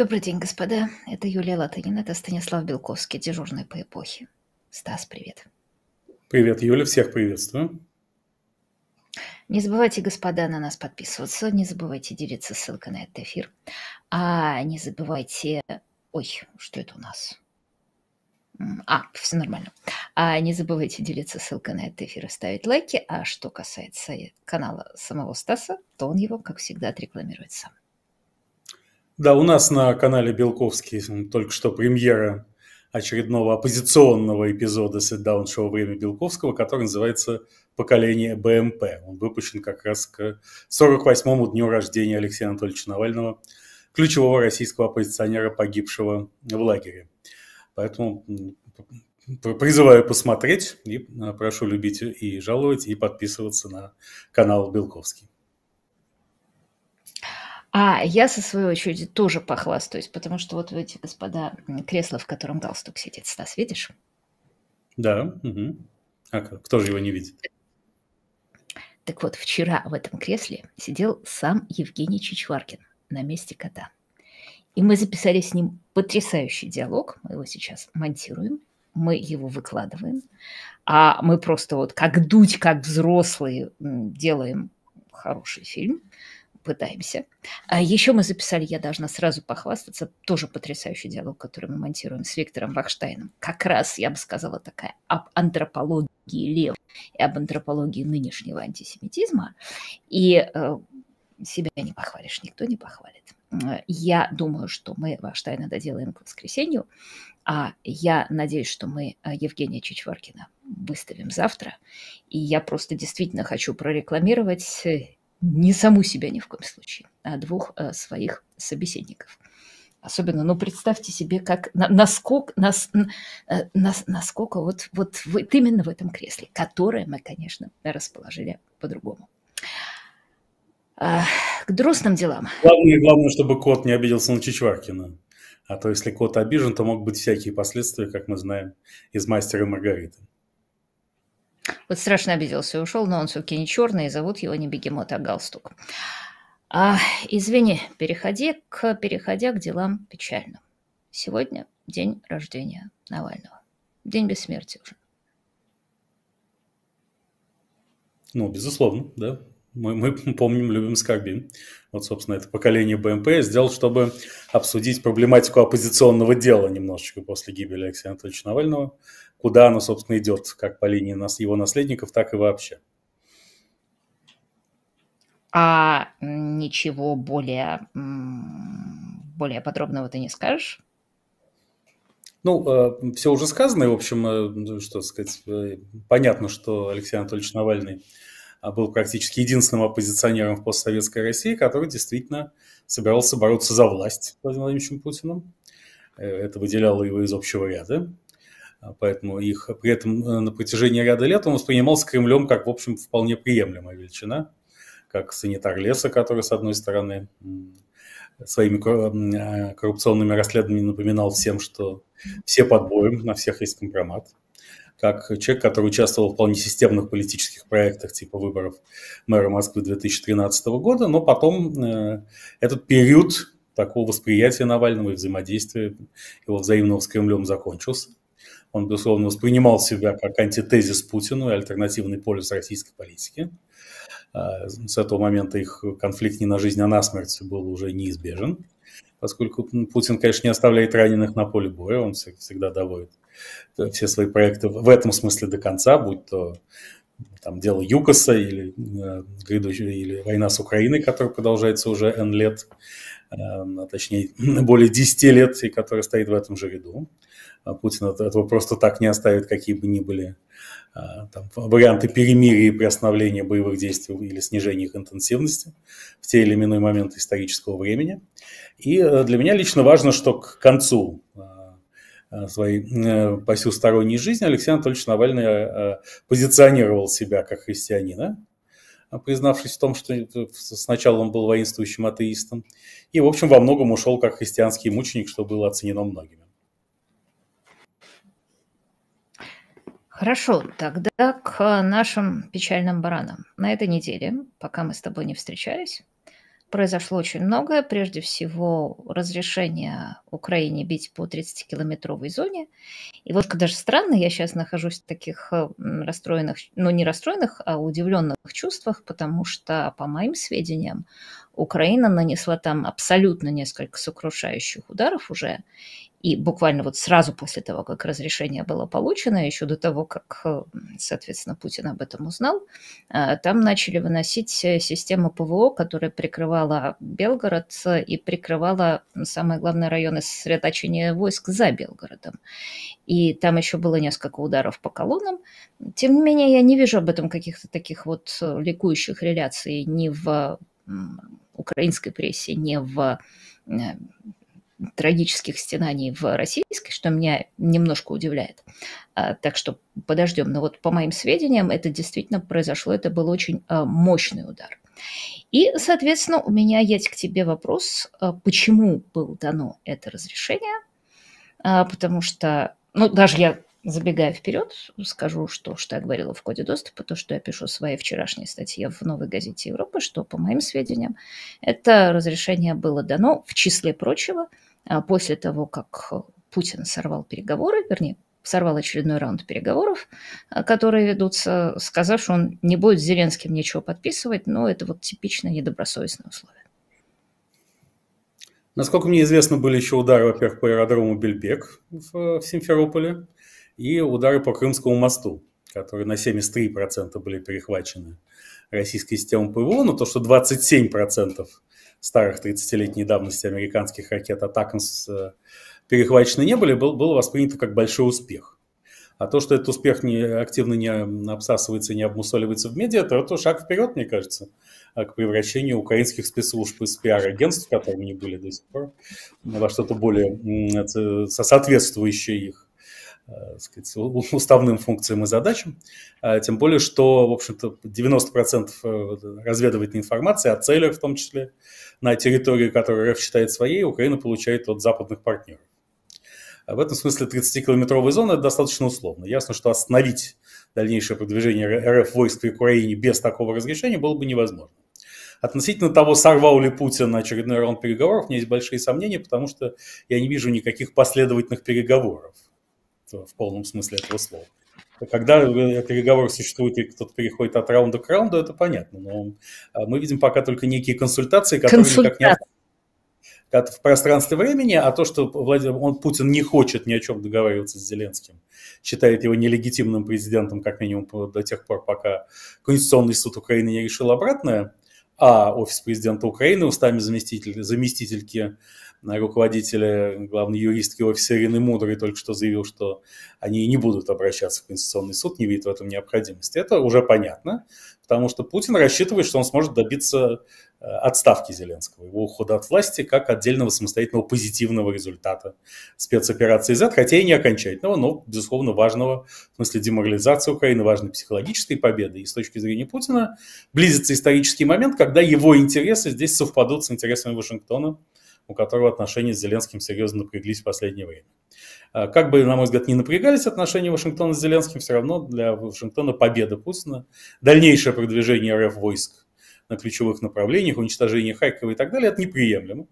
Добрый день, господа. Это Юлия Латынина, это Станислав Белковский, дежурный по эпохе. Стас, привет. Привет, Юля, всех приветствую. Не забывайте, господа, на нас подписываться, не забывайте делиться ссылкой на этот эфир, а не забывайте... Ой, что это у нас? А, все нормально. А не забывайте делиться ссылкой на этот эфир и ставить лайки. А что касается канала самого Стаса, то он его, как всегда, отрекламирует сам. Да, у нас на канале Белковский только что премьера очередного оппозиционного эпизода сетдаун шоу «Время Белковского», который называется «Поколение БМП». Он выпущен как раз к 48-му дню рождения Алексея Анатольевича Навального, ключевого российского оппозиционера, погибшего в лагере. Поэтому призываю посмотреть и а, прошу любить и жаловать, и подписываться на канал Белковский. А я, со своей очереди, тоже похвастаюсь, потому что вот эти, господа, кресло, в котором галстук сидит, Стас, видишь? Да. Угу. А кто же его не видит? Так вот, вчера в этом кресле сидел сам Евгений Чичваркин на месте кота. И мы записали с ним потрясающий диалог. Мы его сейчас монтируем, мы его выкладываем. А мы просто вот как дуть, как взрослые делаем хороший фильм – пытаемся. А еще мы записали, я должна сразу похвастаться, тоже потрясающий диалог, который мы монтируем с Виктором Вахштайном. Как раз, я бы сказала, такая об антропологии лев и об антропологии нынешнего антисемитизма. И э, себя не похвалишь, никто не похвалит. Я думаю, что мы Вахштайна доделаем к воскресенью, а я надеюсь, что мы э, Евгения Чичваркина выставим завтра. И я просто действительно хочу прорекламировать э, не саму себя ни в коем случае, а двух э, своих собеседников. Особенно, ну, представьте себе, как, насколько, нас, э, на, насколько вот, вот, вот именно в этом кресле, которое мы, конечно, расположили по-другому. А, к грустным делам. Главное, главное, чтобы кот не обиделся на Чичваркина. А то если кот обижен, то могут быть всякие последствия, как мы знаем, из «Мастера Маргариты». Вот страшно обиделся и ушел, но он все-таки не черный, и зовут его не бегемот, а галстук. А, извини, переходи к, переходя к делам печальным. Сегодня день рождения Навального. День бессмертия уже. Ну, безусловно, да. Мы, мы помним, любим Скорбин. Вот, собственно, это поколение БМП я сделал, чтобы обсудить проблематику оппозиционного дела немножечко после гибели Алексея Анатольевича Навального куда оно, собственно, идет, как по линии нас, его наследников, так и вообще. А ничего более, более подробного ты не скажешь? Ну, э, все уже сказано, и, в общем, э, ну, что сказать, э, понятно, что Алексей Анатольевич Навальный а, был практически единственным оппозиционером в постсоветской России, который действительно собирался бороться за власть с Владимиром Владимировичем Путиным. Это выделяло его из общего ряда. А, поэтому их при этом э, на протяжении ряда лет он воспринимался Кремлем как, в общем, вполне приемлемая величина, как санитар леса, который, с одной стороны, своими а, коррупционными расследованиями напоминал всем, что все под боем, на всех есть компромат, как человек, который участвовал в вполне системных политических проектах типа выборов мэра Москвы 2013 года, но потом э, этот период такого восприятия Навального и взаимодействия его взаимного с Кремлем закончился. Он, безусловно, воспринимал себя как антитезис Путину и альтернативный полюс российской политики. А, с этого момента их конфликт не на жизнь, а на смерть был уже неизбежен, поскольку Путин, конечно, не оставляет раненых на поле боя, он всегда доводит э, все свои проекты в этом смысле до конца, будь то там, дело ЮКОСа или, э, или война с Украиной, которая продолжается уже N лет, э, а точнее более 10 лет, и которая стоит в этом же ряду. А Путин этого просто так не оставит, какие бы ни были а, там, варианты перемирия и приостановления боевых действий или снижения их интенсивности в те или иные моменты исторического времени. И э, для меня лично важно, что к концу а, своей э, посюсторонней жизни Алексей Анатольевич Навальный э, позиционировал себя как христианина, признавшись в том, что сначала он был воинствующим атеистом, и, в общем, во многом ушел как христианский мученик, что было оценено многими. Хорошо, тогда к нашим печальным баранам. На этой неделе, пока мы с тобой не встречались, произошло очень многое. Прежде всего, разрешение Украине бить по 30-километровой зоне. И вот даже странно, я сейчас нахожусь в таких э, расстроенных, ну не расстроенных, а удивленных чувствах, потому что, по моим сведениям, Украина нанесла там абсолютно несколько сокрушающих ударов уже. И буквально вот сразу после того, как разрешение было получено, еще до того, как, э, соответственно, Путин об этом узнал, э, там начали выносить э, систему ПВО, которая прикрывала Белгород и прикрывала, самые главные районы сосредоточения войск за Белгородом. И там еще было несколько ударов по колоннам. Тем не менее, я не вижу об этом каких-то таких вот ликующих реляций ни в украинской прессе, ни в трагических стенаний в российской, что меня немножко удивляет. А, так что подождем. Но вот по моим сведениям, это действительно произошло, это был очень а, мощный удар. И, соответственно, у меня есть к тебе вопрос, а, почему было дано это разрешение, потому что, ну, даже я забегая вперед, скажу, что, что я говорила в коде доступа, то, что я пишу в своей вчерашней статье в «Новой газете Европы», что, по моим сведениям, это разрешение было дано, в числе прочего – а после того, как Путин сорвал переговоры, вернее, сорвал очередной раунд переговоров, а, которые ведутся, сказав, что он не будет с Зеленским ничего подписывать, но это вот типичное недобросовестное условие. Насколько мне известно, были еще удары, во-первых, по аэродрому Бельбек в, в Симферополе и удары по Крымскому мосту, которые на 73% были перехвачены российской системой ПВО, но то, что 27% процентов старых 30-летней давности американских ракет «Атакамс» э, перехвачены не были, был, был воспринят как большой успех. А то, что этот успех не, активно не обсасывается и не обмусоливается в медиа, это это шаг вперед, мне кажется, а к превращению украинских спецслужб из пиар-агентств, которыми они были до сих пор, во что-то более соответствующее их Э, сказать, уставным функциям и задачам, э, тем более, что, в общем-то, 90% э, разведывательной информации о целях, в том числе, на территории, которую РФ считает своей, Украина получает от западных партнеров. В этом смысле 30-километровая зона – это достаточно условно. Ясно, что остановить дальнейшее продвижение РФ войск в Украине без такого разрешения было бы невозможно. Относительно того, сорвал ли Путин очередной раунд переговоров, у меня есть большие сомнения, потому что я не вижу никаких последовательных переговоров в полном смысле этого слова. Когда э, переговоры существуют и кто-то переходит от раунда к раунду, это понятно. Но а, мы видим пока только некие консультации, которые Консультация. никак не в пространстве времени, а то, что Владимир, он, Путин не хочет ни о чем договариваться с Зеленским, считает его нелегитимным президентом, как минимум до тех пор, пока Конституционный суд Украины не решил обратное, а офис президента Украины устами заместитель, заместительки руководитель, главный юрист офиса Ирины Мудрой только что заявил, что они не будут обращаться в Конституционный суд, не видит в этом необходимости. Это уже понятно, потому что Путин рассчитывает, что он сможет добиться э, отставки Зеленского, его ухода от власти как отдельного самостоятельного позитивного результата спецоперации Z, хотя и не окончательного, но, безусловно, важного в смысле деморализации Украины, важной психологической победы. И с точки зрения Путина близится исторический момент, когда его интересы здесь совпадут с интересами Вашингтона – у которого отношения с Зеленским серьезно напряглись в последнее время. А, как бы, на мой взгляд, не напрягались отношения Вашингтона с Зеленским, все равно для Вашингтона победа Путина, дальнейшее продвижение РФ войск на ключевых направлениях, уничтожение Харькова и так далее, это неприемлемо,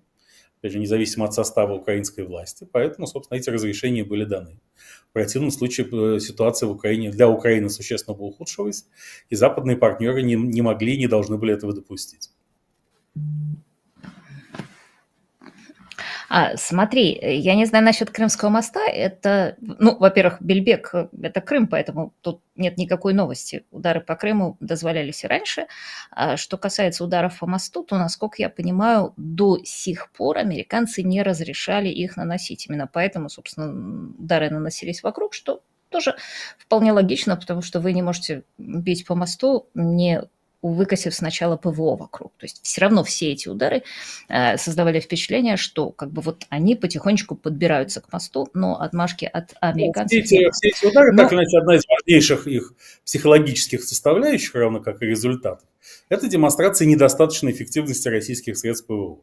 опять же, независимо от состава украинской власти. Поэтому, собственно, эти разрешения были даны. В противном случае э, ситуация в Украине для Украины существенно бы ухудшилась, и западные партнеры не, не могли и не должны были этого допустить. А, смотри, э, я не знаю насчет Крымского моста. Это, ну, во-первых, Бельбек э, – это Крым, поэтому тут нет никакой новости. Удары по Крыму дозволялись и раньше. А что касается ударов по мосту, то, насколько я понимаю, до сих пор американцы не разрешали их наносить. Именно поэтому, собственно, удары наносились вокруг, что тоже вполне логично, потому что вы не можете бить по мосту, не выкосив сначала ПВО вокруг. То есть все равно все эти удары э, создавали впечатление, что как бы вот они потихонечку подбираются к мосту, но отмашки от ну, американцев... Ну, все, эти, все эти удары, но... так иначе, одна из важнейших их психологических составляющих, равно как и результат. это демонстрация недостаточной эффективности российских средств ПВО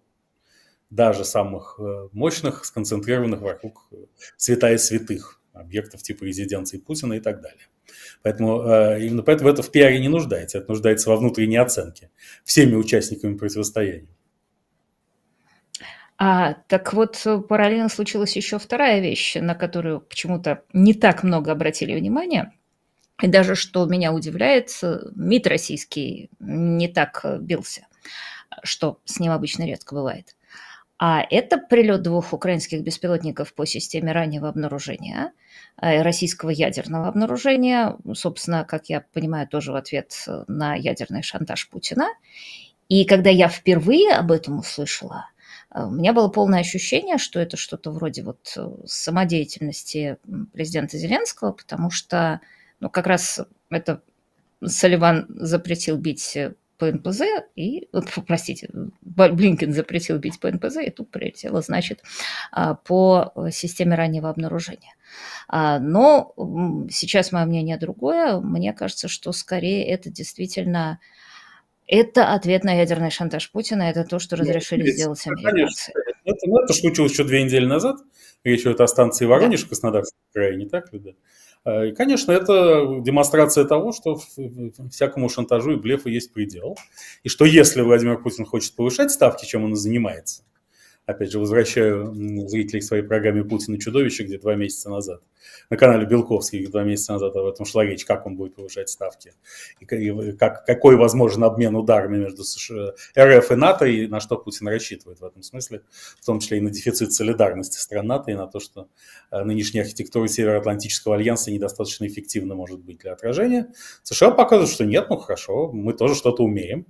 даже самых э, мощных, сконцентрированных вокруг э, святая святых объектов типа резиденции Путина и так далее. Поэтому э, именно поэтому это в пиаре не нуждается, это нуждается во внутренней оценке всеми участниками противостояния. А, так вот, параллельно случилась еще вторая вещь, на которую почему-то не так много обратили внимание. И даже, что меня удивляет, э, МИД российский не так бился, что с ним обычно редко бывает. А это прилет двух украинских беспилотников по системе раннего обнаружения – Э, российского ядерного обнаружения, собственно, как я понимаю, тоже в ответ э, на ядерный шантаж Путина. И когда я впервые об этом услышала, э, у меня было полное ощущение, что это что-то вроде вот самодеятельности президента Зеленского, потому что, ну, как раз это Соливан запретил бить по НПЗ, и, ну, простите, Блинкин запретил бить по НПЗ, и тут прилетело, значит, а, по системе раннего обнаружения. А, но сейчас мое мнение другое. Мне кажется, что скорее это действительно это ответ на ядерный шантаж Путина, это то, что разрешили Нет, сделать американцы. Это, ну, это случилось еще две недели назад, речь идет о станции Воронеж да. Краснодарском крае, не так ли? Да? Э, и, конечно, это демонстрация того, что всякому шантажу и блефу есть предел. И что если Владимир Путин хочет повышать ставки, чем он и занимается, опять же, возвращаю зрителей к своей программе «Путин и чудовище», где два месяца назад – на канале Белковский два месяца назад об этом шла речь, как он будет повышать ставки, и как, какой возможен обмен ударами между США, э, РФ и НАТО, и на что Путин рассчитывает в этом смысле, в том числе и на дефицит солидарности стран НАТО, и на то, что э, нынешняя архитектура Североатлантического альянса недостаточно эффективна может быть для отражения. США показывают, что нет, ну хорошо, мы тоже что-то умеем,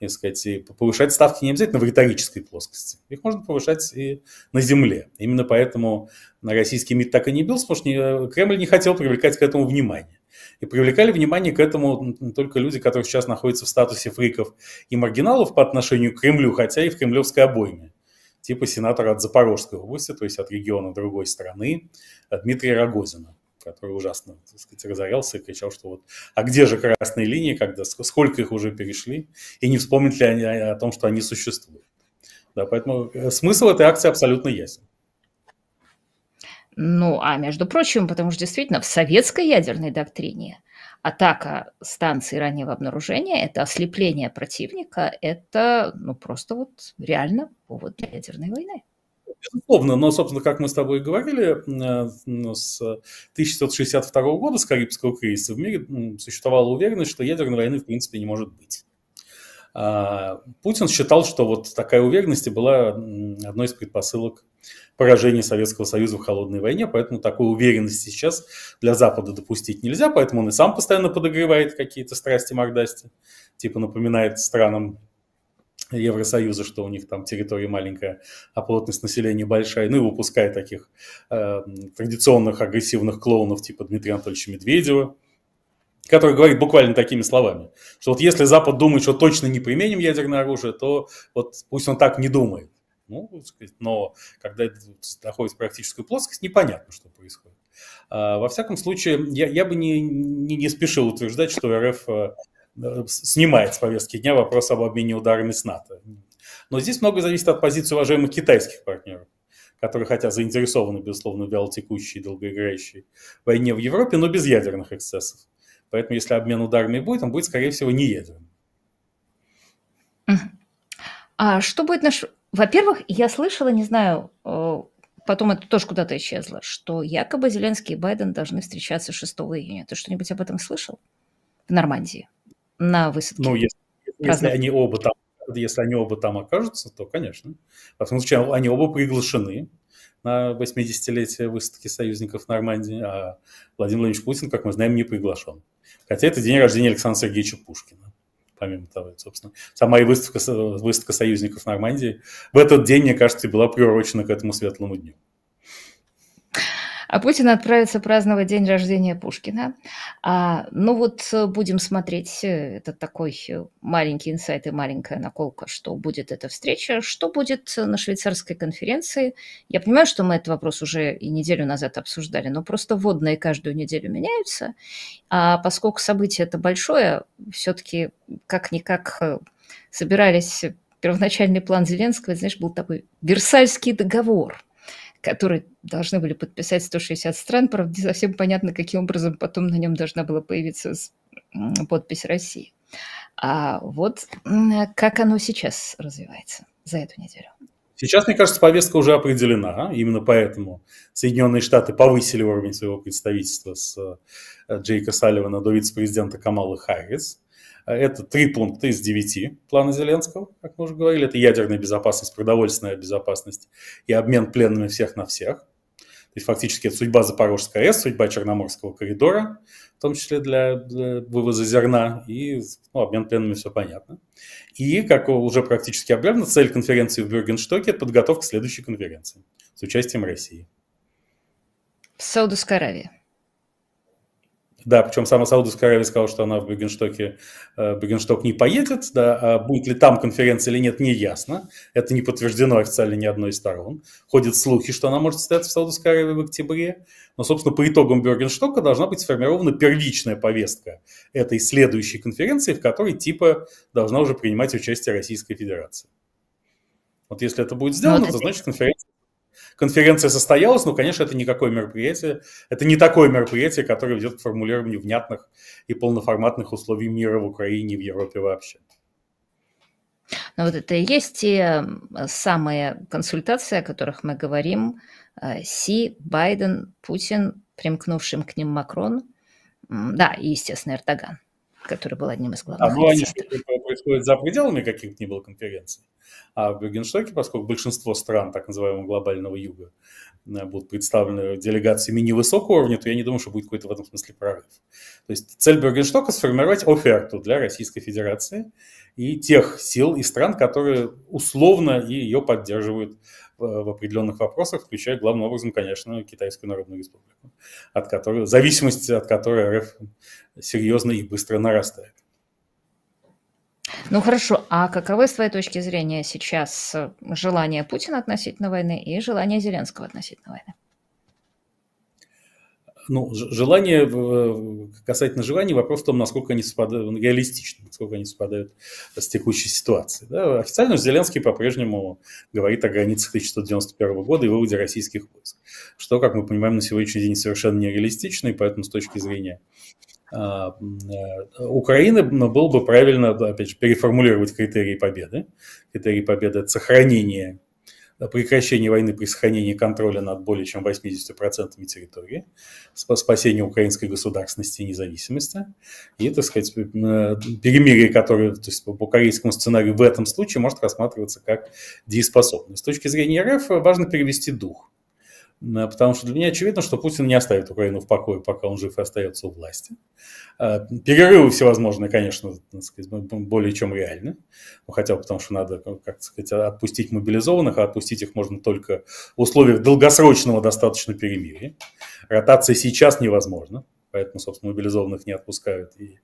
и, сказать, и повышать ставки не обязательно в риторической плоскости, их можно повышать и на земле. Именно поэтому на российский МИД так и не бился, потому что не Э, Кремль не хотел привлекать к этому внимание. И привлекали внимание к этому только люди, которые сейчас находятся в статусе фриков и маргиналов по отношению к Кремлю, хотя и в кремлевской обойме. Типа сенатора от Запорожской области, то есть от региона другой страны, э, Дмитрия Рогозина который ужасно так сказать, разорялся и кричал, что вот, а где же красные линии, когда сколько их уже перешли, и не вспомнят ли они о том, что они существуют. Да, поэтому э, смысл этой акции абсолютно ясен. Ну, а между прочим, потому что действительно в советской ядерной доктрине атака станции раннего обнаружения – это ослепление противника, это ну, просто вот реально повод для ядерной войны. Безусловно, но, собственно, как мы с тобой и говорили, ну, с 1962 года, с Карибского кризиса, в мире существовала уверенность, что ядерной войны в принципе не может быть. А, Путин считал, что вот такая уверенность была одной из предпосылок поражение Советского Союза в холодной войне, поэтому такой уверенности сейчас для Запада допустить нельзя, поэтому он и сам постоянно подогревает какие-то страсти-мордасти, типа напоминает странам Евросоюза, что у них там территория маленькая, а плотность населения большая, ну и выпуская таких э, традиционных агрессивных клоунов типа Дмитрия Анатольевича Медведева, который говорит буквально такими словами, что вот если Запад думает, что точно не применим ядерное оружие, то вот пусть он так не думает. Ну, сказать, но когда это доходит в практическую плоскость, непонятно, что происходит. А, во всяком случае, я, я бы не, не, не спешил утверждать, что РФ э, э, снимает с повестки дня вопрос об обмене ударами с НАТО. Но здесь многое зависит от позиции уважаемых китайских партнеров которые хотя заинтересованы, безусловно, в вялотекущей, долгоиграющей войне в Европе, но без ядерных эксцессов. Поэтому если обмен ударами будет, он будет, скорее всего, не ядерным. А что будет наш во-первых, я слышала, не знаю, э, потом это тоже куда-то исчезло, что якобы Зеленский и Байден должны встречаться 6 июня. Ты что-нибудь об этом слышал в Нормандии на высадке? Ну, если, если они оба там если они оба там окажутся, то, конечно. Во всяком случае, они оба приглашены на 80-летие выставки союзников в Нормандии, а Владимир Владимирович Путин, как мы знаем, не приглашен. Хотя это день рождения Александра Сергеевича Пушкина помимо того, собственно. Сама и выставка, э, выставка союзников Нормандии в этот день, мне кажется, была приурочена к этому светлому дню. А Путин отправится праздновать день рождения Пушкина. А, ну вот э, будем смотреть, э, это такой э, маленький инсайт и маленькая наколка, что будет эта встреча, что будет на швейцарской конференции. Я понимаю, что мы этот вопрос уже и неделю назад обсуждали, но просто водные каждую неделю меняются. А поскольку событие это большое, все-таки как-никак собирались первоначальный план Зеленского, знаешь, был такой Версальский договор – который должны были подписать 160 стран. Правда, не совсем понятно, каким образом потом на нем должна была появиться подпись России. А вот как оно сейчас развивается за эту неделю? Сейчас, мне кажется, повестка уже определена. Именно поэтому Соединенные Штаты повысили уровень своего представительства с э, Джейка Салливана до вице-президента Камалы Харрис. Это три пункта из девяти плана Зеленского, как мы уже говорили. Это ядерная безопасность, продовольственная безопасность и обмен пленными всех на всех. То есть фактически это судьба Запорожской АЭС, судьба Черноморского коридора, в том числе для, для э, вывоза зерна, и ну, обмен пленными все понятно. И, как уже практически объявлено, цель конференции в Бюргенштоке – это подготовка к следующей конференции с участием России. В Саудовской Аравии. Да, причем сама Саудовская Аравия сказала, что она в Бюгенштоке, э, Бюгеншток не поедет, да, а будет ли там конференция или нет, не ясно. Это не подтверждено официально ни одной из сторон. Ходят слухи, что она может состояться в Саудовской Аравии в октябре. Но, собственно, по итогам Бюргенштока должна быть сформирована первичная повестка этой следующей конференции, в которой типа должна уже принимать участие Российская Федерация. Вот если это будет ну, сделано, вот это... то значит конференция конференция состоялась, но, конечно, это никакое мероприятие, это не такое мероприятие, которое ведет к формулированию внятных и полноформатных условий мира в Украине и в Европе вообще. Но ну, вот это и есть те самые консультации, о которых мы говорим. Э, Си, Байден, Путин, примкнувшим к ним Макрон, да, и, естественно, Эрдоган который был одним из главных. А ну, они происходят за пределами каких-то не было конференций. А в Бюргенштоке, поскольку большинство стран так называемого глобального юга э, будут представлены делегациями невысокого уровня, то я не думаю, что будет какой-то в этом смысле прорыв. То есть цель Бюргенштока – сформировать оферту для Российской Федерации и тех сил и стран, которые условно ее поддерживают Э, в определенных вопросах, включая главным образом, конечно, Китайскую Народную Республику, от которой, зависимость от которой РФ серьезно и быстро нарастает. Ну хорошо, а каковы с твоей точки зрения сейчас э, желание Путина относительно войны и желание Зеленского относительно войны? ну, желание касательно желаний, вопрос в том, насколько они совпадают, реалистично, насколько они совпадают с текущей ситуацией. Да? Официально Зеленский по-прежнему говорит о границе 1991 года и выводе российских войск, что, как мы понимаем, на сегодняшний день совершенно нереалистично, и поэтому с точки зрения а, э, Украины ну, было бы правильно, опять же, переформулировать критерии победы. Критерии победы – это сохранение прекращение войны при сохранении контроля над более чем 80% территории, спасение украинской государственности и независимости. И, так сказать, э, перемирие, которое то есть, по корейскому сценарию в этом случае может рассматриваться как дееспособность. С точки зрения РФ важно перевести дух. Э, потому что для меня очевидно, что Путин не оставит Украину в покое, пока он жив и остается у власти. Э, перерывы всевозможные, конечно, более чем реальны. Ну, хотя бы потому, что надо, э, как сказать, отпустить мобилизованных, а отпустить их можно только в условиях долгосрочного достаточно перемирия. Ротация сейчас невозможна поэтому, собственно, мобилизованных не отпускают. И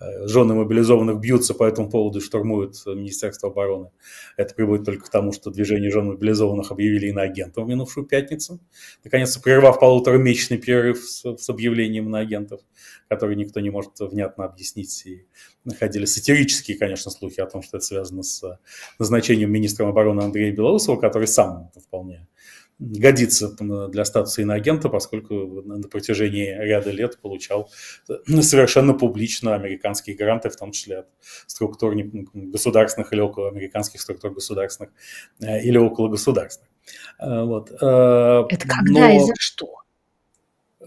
э, жены мобилизованных бьются по этому поводу, штурмуют э, Министерство обороны. Это приводит только к тому, что движение жен мобилизованных объявили иноагентом в минувшую пятницу, наконец-то прервав полуторамесячный перерыв с, с объявлением иноагентов, который никто не может внятно объяснить. И находили сатирические, конечно, слухи о том, что это связано с э, назначением министром обороны Андрея Белоусова, который сам вполне годится для статуса иноагента, поскольку на протяжении ряда лет получал э, совершенно публично американские гранты, в том числе от структур государственных или около американских структур государственных э, или около государственных. Э, вот. Это когда Но... и за что?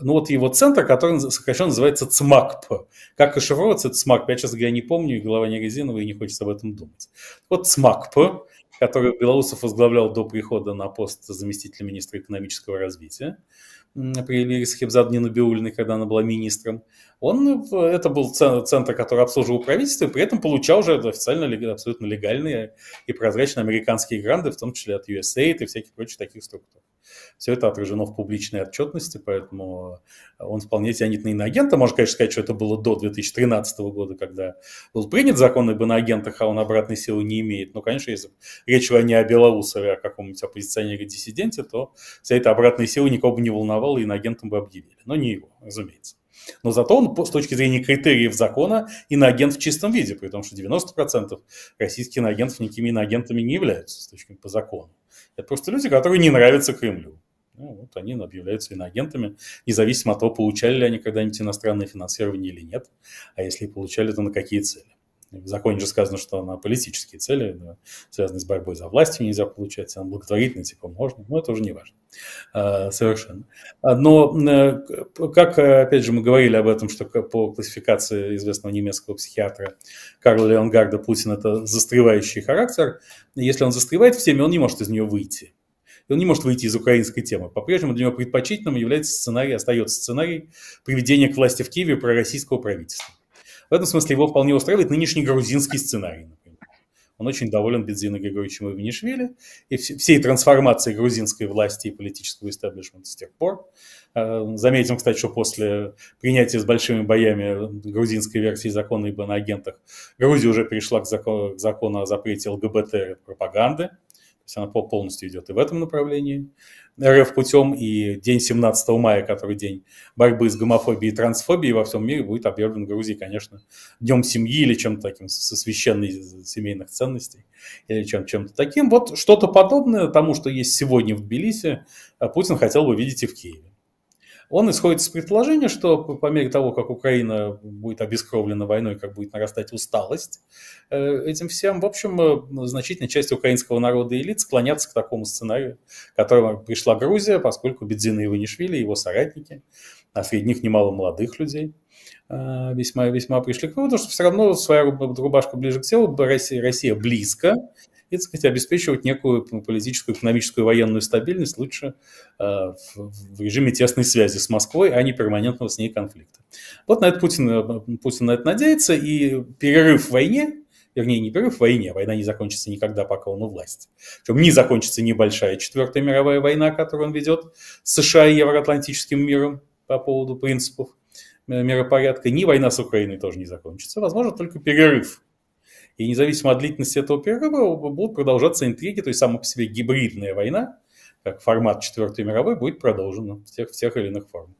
ну вот его центр, который сокращенно называется ЦМАКП. Как расшифровывается это ЦМАКП? Я, честно говоря, не помню, и голова не резиновая, и не хочется об этом думать. Вот ЦМАКП который Белоусов возглавлял до прихода на пост заместителя министра экономического развития при Элире Схебзадне Набиулиной, когда она была министром. Он, э, это был центр, который обслуживал правительство, и при этом получал уже официально абсолютно легальные и прозрачные американские гранды, в том числе от USAID и всяких прочих таких структур. Все это отражено в публичной отчетности, поэтому э, он вполне тянет на иноагента. Можно, конечно, сказать, что это было до 2013 года, когда был принят закон об иноагентах, а он обратной силы не имеет. Но, конечно, если речь шла не о Белоусове, а о каком-нибудь оппозиционере-диссиденте, то вся эта обратная сила никого бы не волновала, и иноагентом бы объявили. Но не его, разумеется. Но зато он с точки зрения критериев закона иноагент в чистом виде, при том, что 90% российских иноагентов никакими иноагентами не являются с точки по закону. Это просто люди, которые не нравятся Кремлю. Ну, вот они объявляются иноагентами, независимо от того, получали ли они когда-нибудь иностранное финансирование или нет, а если получали, то на какие цели. В законе же сказано, что на политические цели, да, связанные с борьбой за власть, нельзя получать, а на благотворительные типа можно, но это уже не важно а, совершенно. А, но э, как, э, опять же, мы говорили об этом, что по классификации известного немецкого психиатра Карла Леонгарда Путин – это застревающий характер. Если он застревает в теме, он не может из нее выйти он не может выйти из украинской темы. По-прежнему для него предпочтительным является сценарий, остается сценарий приведения к власти в Киеве про российского правительства. В этом смысле его вполне устраивает нынешний грузинский сценарий, Он очень доволен Бензина Григорьевичем Иванишвили и всей трансформацией грузинской власти и политического истеблишмента с тех пор. Э, заметим, кстати, что после принятия с большими боями грузинской версии закона об агентах Грузия уже перешла к закону, к закону о запрете ЛГБТ-пропаганды есть она полностью идет и в этом направлении. РФ путем и день 17 мая, который день борьбы с гомофобией и трансфобией во всем мире, будет объявлен в Грузии, конечно, днем семьи или чем-то таким, со священной семейных ценностей, или чем- чем-то таким. Вот что-то подобное тому, что есть сегодня в Тбилиси, э, Путин хотел бы видеть и в Киеве. Он исходит из предположения, что по мере того, как Украина будет обескровлена войной, как будет нарастать усталость э, этим всем, в общем, э, значительная часть украинского народа и элит склонятся к такому сценарию, к которому пришла Грузия, поскольку Бедзина не и его соратники, а среди них немало молодых людей, весьма-весьма э, пришли к выводу, что все равно своя рубашка ближе к телу, Россия, Россия близко, и, так сказать, обеспечивать некую ну, политическую, экономическую, военную стабильность лучше э, в режиме тесной связи с Москвой, а не перманентного с ней конфликта. Вот на это Путин, э, Путин на это надеется, и перерыв в войне, вернее, не перерыв в войне, а война не закончится никогда, пока он у власти. Причем не закончится небольшая Четвертая мировая война, которую он ведет с США и евроатлантическим миром по поводу принципов э, миропорядка, ни война с Украиной тоже не закончится. Возможно, только перерыв и независимо от длительности этого перерыва будут продолжаться интриги, то есть сама по себе гибридная война, как формат Четвертой мировой, будет продолжена в тех, в тех или иных формах.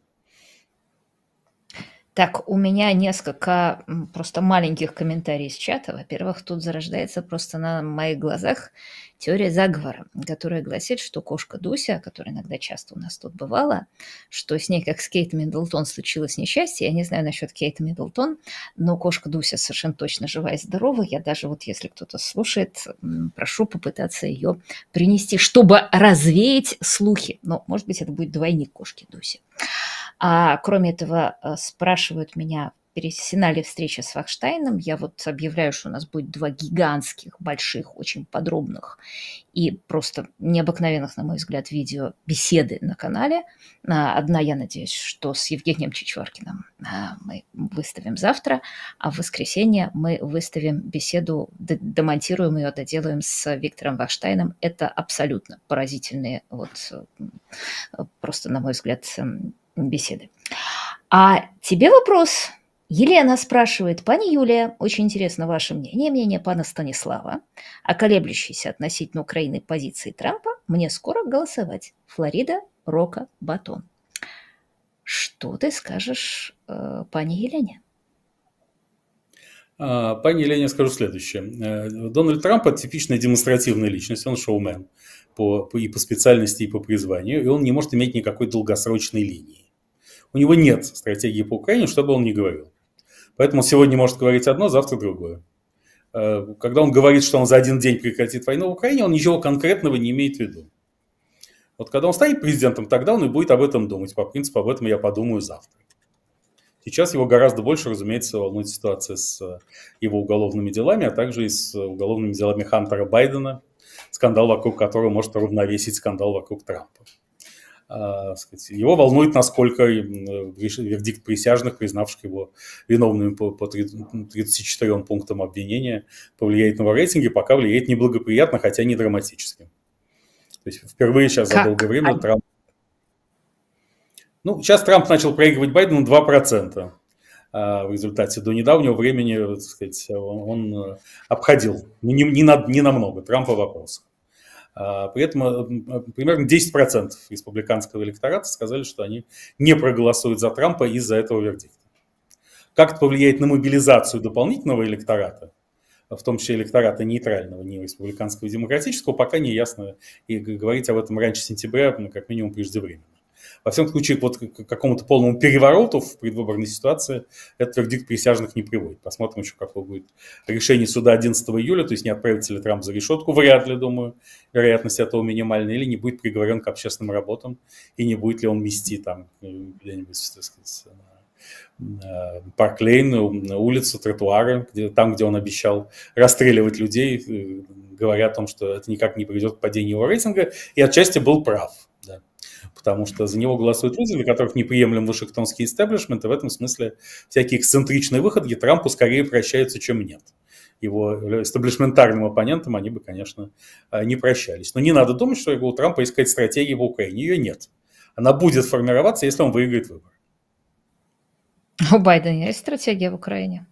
Так, у меня несколько просто маленьких комментариев из чата. Во-первых, тут зарождается просто на моих глазах теория заговора, которая гласит, что кошка Дуся, которая иногда часто у нас тут бывала, что с ней, как с Кейт Миддлтон, случилось несчастье. Я не знаю насчет Кейт Миддлтон, но кошка Дуся совершенно точно жива и здорова. Я даже вот, если кто-то слушает, прошу попытаться ее принести, чтобы развеять слухи. Но, может быть, это будет двойник кошки Дуси. А кроме этого, э, спрашивают меня пересинали встреча с Фахштайном. Я вот объявляю, что у нас будет два гигантских, больших, очень подробных и просто необыкновенных, на мой взгляд, видео беседы на канале. А, одна, я надеюсь, что с Евгением Чичваркиным а, мы выставим завтра, а в воскресенье мы выставим беседу, демонтируем ее, доделаем с Виктором Вахштайном. Это абсолютно поразительные, вот просто, на мой взгляд, беседы. А тебе вопрос, Елена спрашивает, пани Юлия, очень интересно ваше мнение, мнение пана Станислава, о колеблющейся относительно Украины позиции Трампа, мне скоро голосовать. Флорида, Рока, Батон. Что ты скажешь э, пани Елене? А, пани Елене скажу следующее. Э, Дональд Трамп – это типичная демонстративная личность, он шоумен по, и по специальности, и по призванию, и он не может иметь никакой долгосрочной линии. У него нет стратегии по Украине, что бы он ни говорил. Поэтому сегодня может говорить одно, завтра другое. Э, когда он говорит, что он за один день прекратит войну в Украине, он ничего конкретного не имеет в виду. Вот когда он станет президентом, тогда он и будет об этом думать. По принципу, об этом я подумаю завтра. Сейчас его гораздо больше, разумеется, волнует ситуация с его уголовными делами, а также и с уголовными делами Хантера Байдена, скандал вокруг которого может равновесить скандал вокруг Трампа. А, сказать, его волнует, насколько вердикт присяжных, признавших его виновным по, по 34 ну, пунктам обвинения, повлияет на его рейтинги, пока влияет неблагоприятно, хотя не драматически. То есть впервые сейчас за долгое время а? Трамп... Ну, сейчас Трамп начал проигрывать Байдену 2% а, в результате. До недавнего времени, так сказать, он э, обходил не, ну, не, не, на, не намного Трампа вопрос. А, при этом э, э, примерно 10% республиканского электората сказали, что они не проголосуют за Трампа из-за этого вердикта. Как это повлияет на мобилизацию дополнительного электората, в том числе электората нейтрального, не республиканского и а демократического, пока не ясно. И говорить об этом раньше сентября, ну, как минимум, преждевременно. Во всяком случае, вот к какому-то полному перевороту в предвыборной ситуации этот вердикт присяжных не приводит. Посмотрим еще, какое будет решение суда 11 июля, то есть не отправится ли Трамп за решетку, вряд ли, думаю, вероятность этого минимальная, или не будет приговорен к общественным работам, и не будет ли он мести там где-нибудь, так сказать, Парк улицу, тротуары, где, там, где он обещал расстреливать людей, э, говоря о том, что это никак не приведет к падению его рейтинга, и отчасти был прав потому что за него голосуют люди, для которых неприемлем вашингтонский истеблишмент, и в этом смысле всякие эксцентричные выходки Трампу скорее прощаются, чем нет. Его эстаблишментарным оппонентам они бы, конечно, а, не прощались. Но не надо думать, что у Трампа искать стратегии в Украине. Ее нет. Она будет формироваться, если он выиграет выборы. У Байдена есть стратегия в Украине?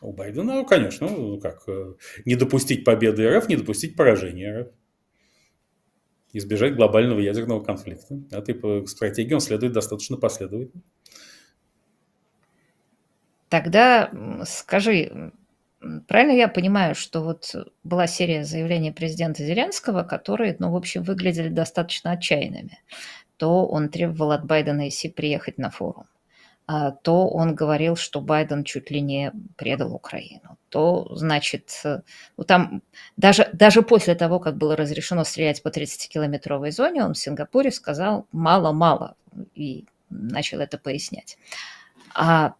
У Байдена, конечно, ну, как э, не допустить победы РФ, не допустить поражения РФ избежать глобального ядерного конфликта. Да, типа, стратегии он следует достаточно последовательно. Тогда скажи, правильно я понимаю, что вот была серия заявлений президента Зеленского, которые, ну, в общем, выглядели достаточно отчаянными. То он требовал от Байдена и Си приехать на форум. А, то он говорил, что Байден чуть ли не предал Украину. То, значит, э, ну, там даже, даже после того, как было разрешено стрелять по 30-километровой зоне, он в Сингапуре сказал «мало-мало» и начал это пояснять. А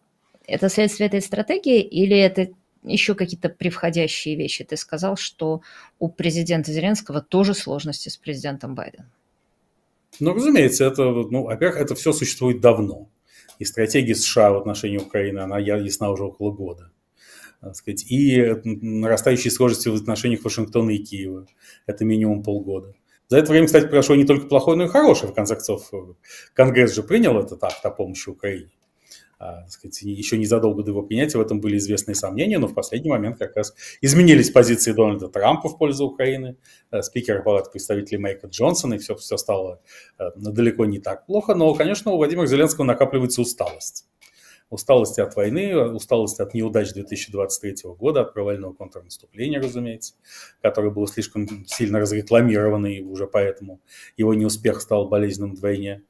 это следствие этой стратегии или это еще какие-то превходящие вещи? Ты сказал, что у президента Зеленского тоже сложности с президентом Байденом. Ну, разумеется, это, ну, во-первых, это все существует давно и стратегия США в отношении Украины, она ясна уже около года. сказать, и нарастающие сложности в отношениях Вашингтона и Киева. Это минимум полгода. За это время, кстати, прошло не только плохое, но и хорошее, в конце концов. Конгресс же принял этот акт о помощи Украине. А, так сказать, еще незадолго до его принятия в этом были известные сомнения, но в последний момент как раз изменились позиции Дональда Трампа в пользу Украины, э, спикера палаты представителей Майка Джонсона, и все, все стало э, далеко не так плохо. Но, конечно, у Владимира Зеленского накапливается усталость. Усталость от войны, усталость от неудач 2023 года, от провального контрнаступления, разумеется, которое было слишком сильно разрекламировано, и уже поэтому его неуспех стал болезненным вдвойне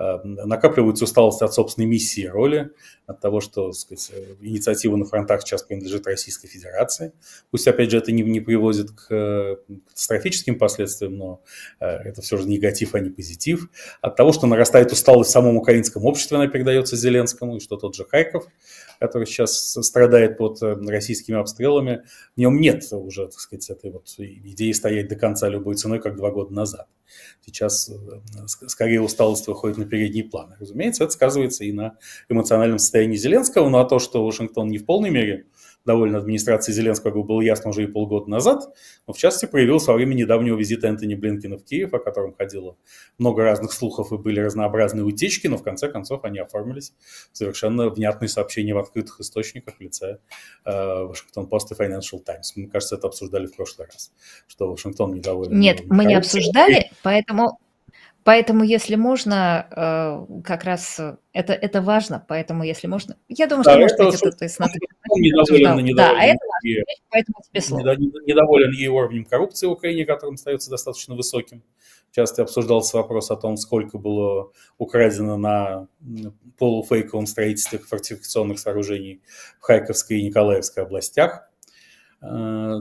Э, накапливается усталость от собственной миссии и роли, от того, что сказать, инициатива на фронтах сейчас принадлежит Российской Федерации. Пусть, опять же, это не, не приводит к э, катастрофическим последствиям, но э, это все же негатив, а не позитив. От того, что нарастает усталость в самом украинском обществе, она передается Зеленскому, и что тот же Харьков, который сейчас страдает под российскими обстрелами, в нем нет уже, так сказать, этой вот идеи стоять до конца любой ценой, как два года назад. Сейчас скорее усталость выходит на передний план. Разумеется, это сказывается и на эмоциональном состоянии Зеленского, но а то, что Вашингтон не в полной мере довольно администрации Зеленского, как было ясно уже и полгода назад, но в частности проявилось во время недавнего визита Энтони Блинкина в Киев, о котором ходило много разных слухов и были разнообразные утечки, но в конце концов они оформились в совершенно внятные сообщения в открытых источниках в лице э, Вашингтон э, Пост и Financial Times. Мне кажется, это обсуждали в прошлый раз, что Вашингтон недоволен. Нет, мы не обсуждали, и... поэтому Поэтому, если можно, э, как раз э, это, это важно, поэтому, если можно, я думаю, да, что, это, может быть, это... То недоволен, недоволен, да, а это и, ну, Недоволен и уровнем коррупции в Украине, которым остается достаточно высоким. Часто обсуждался вопрос о том, сколько было украдено на полуфейковом строительстве фортификационных сооружений в Харьковской и Николаевской областях. Э,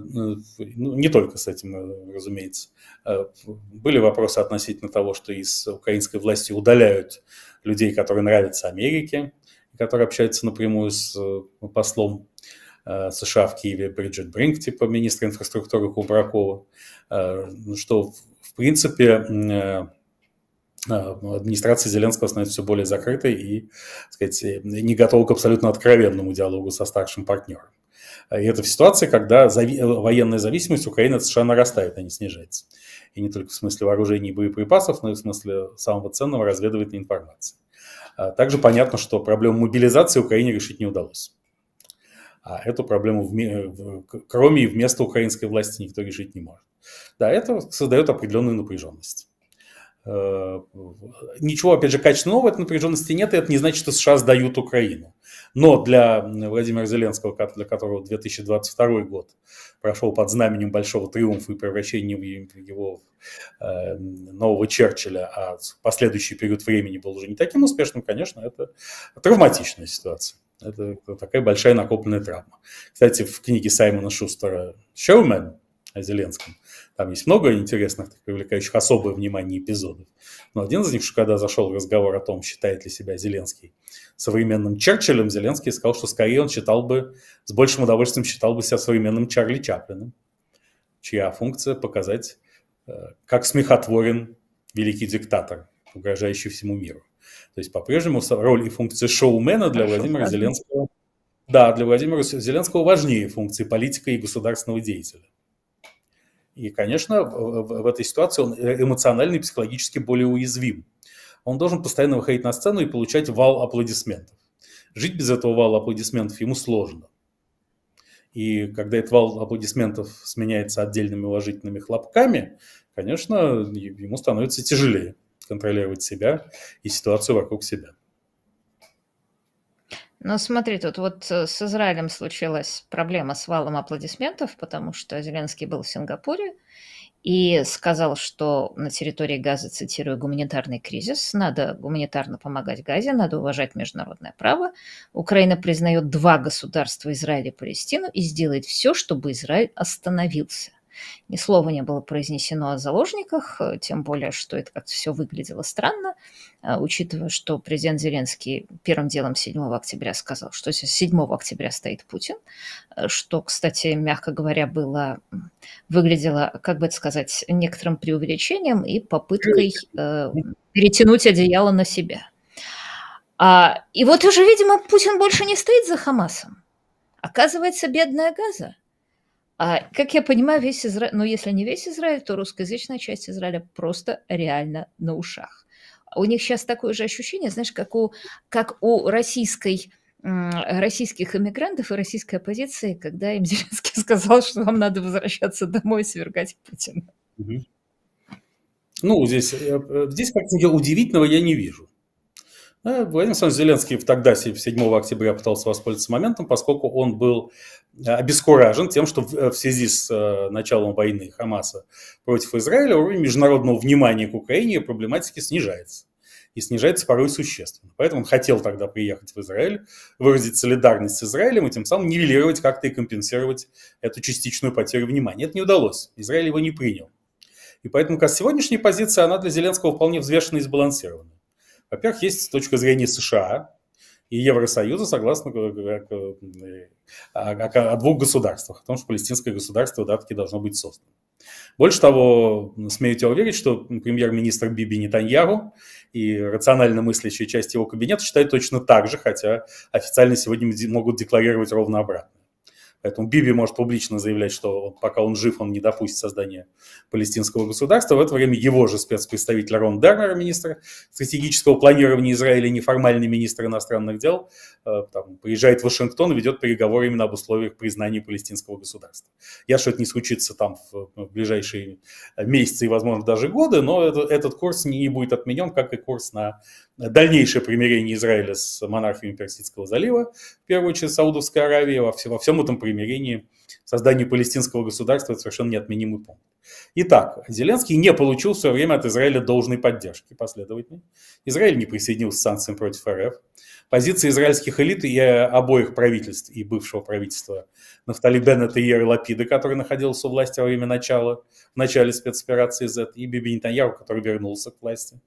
ну, не только с этим, э, разумеется. Э, были вопросы относительно того, что из украинской власти удаляют людей, которые нравятся Америке, которые общаются напрямую с послом США в Киеве Бриджит Бринк, типа министра инфраструктуры Кубракова, ну, что, в принципе, администрация Зеленского становится все более закрытой и, так сказать, не готова к абсолютно откровенному диалогу со старшим партнером. И это в ситуации, когда зави- военная зависимость Украины от США нарастает, а не снижается. И не только в смысле вооружений и боеприпасов, но и в смысле самого ценного разведывательной информации. А также понятно, что проблему мобилизации Украине решить не удалось. А эту проблему в, кроме и вместо украинской власти никто решить не может. Да, это создает определенную напряженность. Э, ничего, опять же, качественного в этой напряженности нет, и это не значит, что США сдают Украину. Но для Владимира Зеленского, для которого 2022 год прошел под знаменем большого триумфа и превращения его в эм, нового Черчилля, а последующий период времени был уже не таким успешным, конечно, это травматичная ситуация. Это такая большая накопленная травма. Кстати, в книге Саймона Шустера «Showman» о Зеленском – там есть много интересных, привлекающих особое внимание эпизодов. Но один из них, что когда зашел разговор о том, считает ли себя Зеленский современным Черчиллем, Зеленский сказал, что скорее он считал бы, с большим удовольствием считал бы себя современным Чарли Чаплином, чья функция показать, э, как смехотворен великий диктатор, угрожающий всему миру. То есть по-прежнему роль и функция шоумена для Хорошо, Владимира Зеленского да, для Владимира Зеленского важнее функции политика и государственного деятеля. И, конечно, в, в этой ситуации он эмоционально и психологически более уязвим. Он должен постоянно выходить на сцену и получать вал аплодисментов. Жить без этого вала аплодисментов ему сложно. И когда этот вал аплодисментов сменяется отдельными уважительными хлопками, конечно, ему становится тяжелее контролировать себя и ситуацию вокруг себя. Ну, смотри, тут вот э, с Израилем случилась проблема с валом аплодисментов, потому что Зеленский был в Сингапуре и сказал, что на территории Газы цитирую, гуманитарный кризис, надо гуманитарно помогать Газе, надо уважать международное право. Украина признает два государства, Израиль и Палестину, и сделает все, чтобы Израиль остановился. Ни слова не было произнесено о заложниках, э, тем более, что это как-то все выглядело странно, а, учитывая, что президент Зеленский первым делом 7 октября сказал, что 7 октября стоит Путин, э, что, кстати, мягко говоря, было, выглядело, как бы это сказать, некоторым преувеличением и попыткой э, перетянуть одеяло на себя. А, и вот уже, видимо, Путин больше не стоит за Хамасом. Оказывается, бедная Газа – а, как я понимаю, весь Израиль, ну если не весь Израиль, то русскоязычная часть Израиля просто реально на ушах. У них сейчас такое же ощущение, знаешь, как у, как у российской российских эмигрантов и российской оппозиции, когда им Зеленский сказал, что вам надо возвращаться домой и свергать Путина. Угу. Ну, здесь, э, э, здесь как-то удивительного я не вижу. Э, Владимир Александрович Зеленский в Тогдасе 7 октября пытался воспользоваться моментом, поскольку он был э, обескуражен тем, что в э, связи с началом войны Хамаса против Израиля уровень международного внимания к Украине и проблематике снижается. И снижается порой существенно. Поэтому он хотел тогда приехать в Израиль, выразить солидарность с Израилем и тем самым нивелировать как-то и компенсировать эту частичную потерю внимания. Это не удалось. Израиль его не принял. И поэтому как сегодняшняя позиция, она для Зеленского вполне взвешена и сбалансирована. Во-первых, есть точка зрения США и Евросоюза, согласно о, э, э, э, а, о, двух государствах, о том, что палестинское государство все-таки должно быть создано. Больше того, смею уверить, что премьер-министр Биби Нетаньяру и рационально мыслящая часть его кабинета считают точно так же, хотя официально сегодня могут декларировать ровно обратно. Поэтому Биби может публично заявлять, что пока он жив, он не допустит создания палестинского государства. В это время его же спецпредставитель Рон Дернер, министр стратегического планирования Израиля, неформальный министр иностранных дел, э, там, приезжает в Вашингтон и ведет переговоры именно об условиях признания палестинского государства. Я, что это не случится там в, в ближайшие месяцы и, возможно, даже годы, но это, этот курс не будет отменен, как и курс на дальнейшее примирение Израиля с монархиями Персидского залива, в первую очередь Саудовской Аравии, во, всем, во всем этом примирении созданию палестинского государства это совершенно неотменимый пункт. Итак, Зеленский не получил в свое время от Израиля должной поддержки последовательной. Израиль не присоединился к санкциям против РФ. Позиции израильских элит и э, обоих правительств, и бывшего правительства Нафтали Беннета и Еры Лапида, который находился у власти во время начала, в начале спецоперации Z, и Биби Нетаньяру, который вернулся к власти,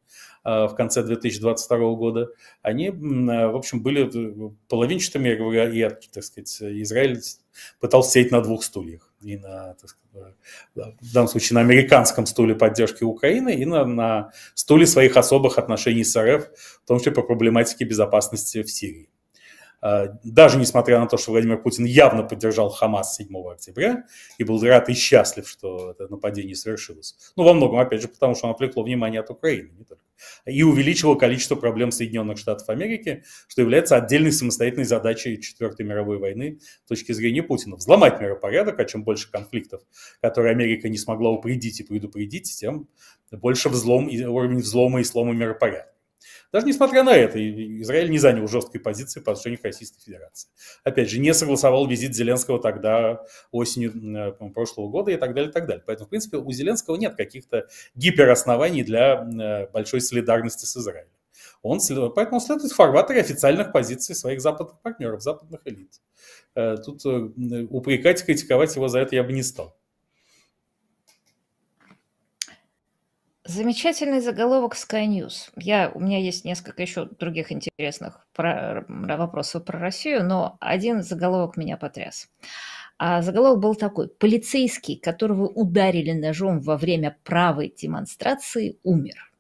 Э, в конце 2022 года, они, э, в общем, были половинчатыми, я говорю, и, так сказать, Израиль пытался сидеть на двух стульях и на, так сказать, в данном случае, на американском стуле поддержки Украины и на, на стуле своих особых отношений с РФ, в том числе по проблематике безопасности в Сирии. Э, даже несмотря на то, что Владимир Путин явно поддержал Хамас 7 октября и был рад и счастлив, что это нападение совершилось. Ну, во многом, опять же, потому что он отвлекло внимание от Украины, не только. И увеличило количество проблем Соединенных Штатов Америки, что является отдельной самостоятельной задачей Четвертой мировой войны с точки зрения Путина. Взломать миропорядок, а чем больше конфликтов, которые Америка не смогла упредить и предупредить, тем больше взлом, уровень взлома и слома миропорядка. Даже несмотря на это, Израиль не занял жесткой позиции по отношению к Российской Федерации. Опять же, не согласовал визит Зеленского тогда осенью э, прошлого года и так далее, и так далее. Поэтому, в принципе, у Зеленского нет каких-то гипероснований для э, большой солидарности с Израилем. Он, поэтому он следует в официальных позиций своих западных партнеров, западных элит. Э, тут упрекать, и критиковать его за это я бы не стал. Замечательный заголовок Sky News. Я, у меня есть несколько еще других интересных про, вопросов про Россию, но один заголовок меня потряс. А заголовок был такой. Полицейский, которого ударили ножом во время правой демонстрации, умер.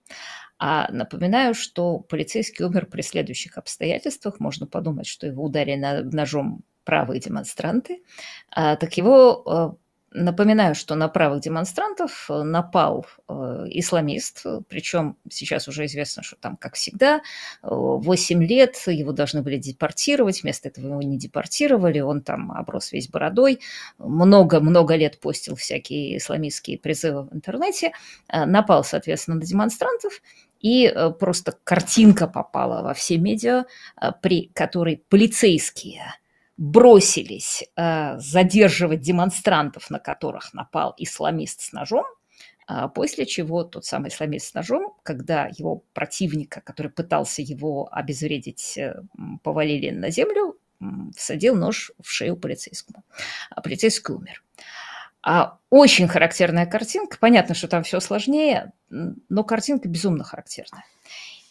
А напоминаю, что полицейский умер при следующих обстоятельствах. Можно подумать, что его ударили ножом правые демонстранты. А, так его а, Напоминаю, что на правых демонстрантов э, напал э, исламист, э, причем сейчас уже известно, что там, как всегда, 8 лет, его должны были депортировать, вместо этого его не депортировали, он там оброс весь бородой, много-много лет постил всякие исламистские призывы в интернете, напал, соответственно, на демонстрантов, и просто картинка попала во все медиа, при которой полицейские – бросились э, задерживать демонстрантов, на которых напал исламист с ножом, а после чего тот самый исламист с ножом, когда его противника, который пытался его обезвредить, э, повалили на землю, всадил нож в шею полицейскому. А полицейский умер. А очень характерная картинка. Понятно, что там все сложнее, но картинка безумно характерная.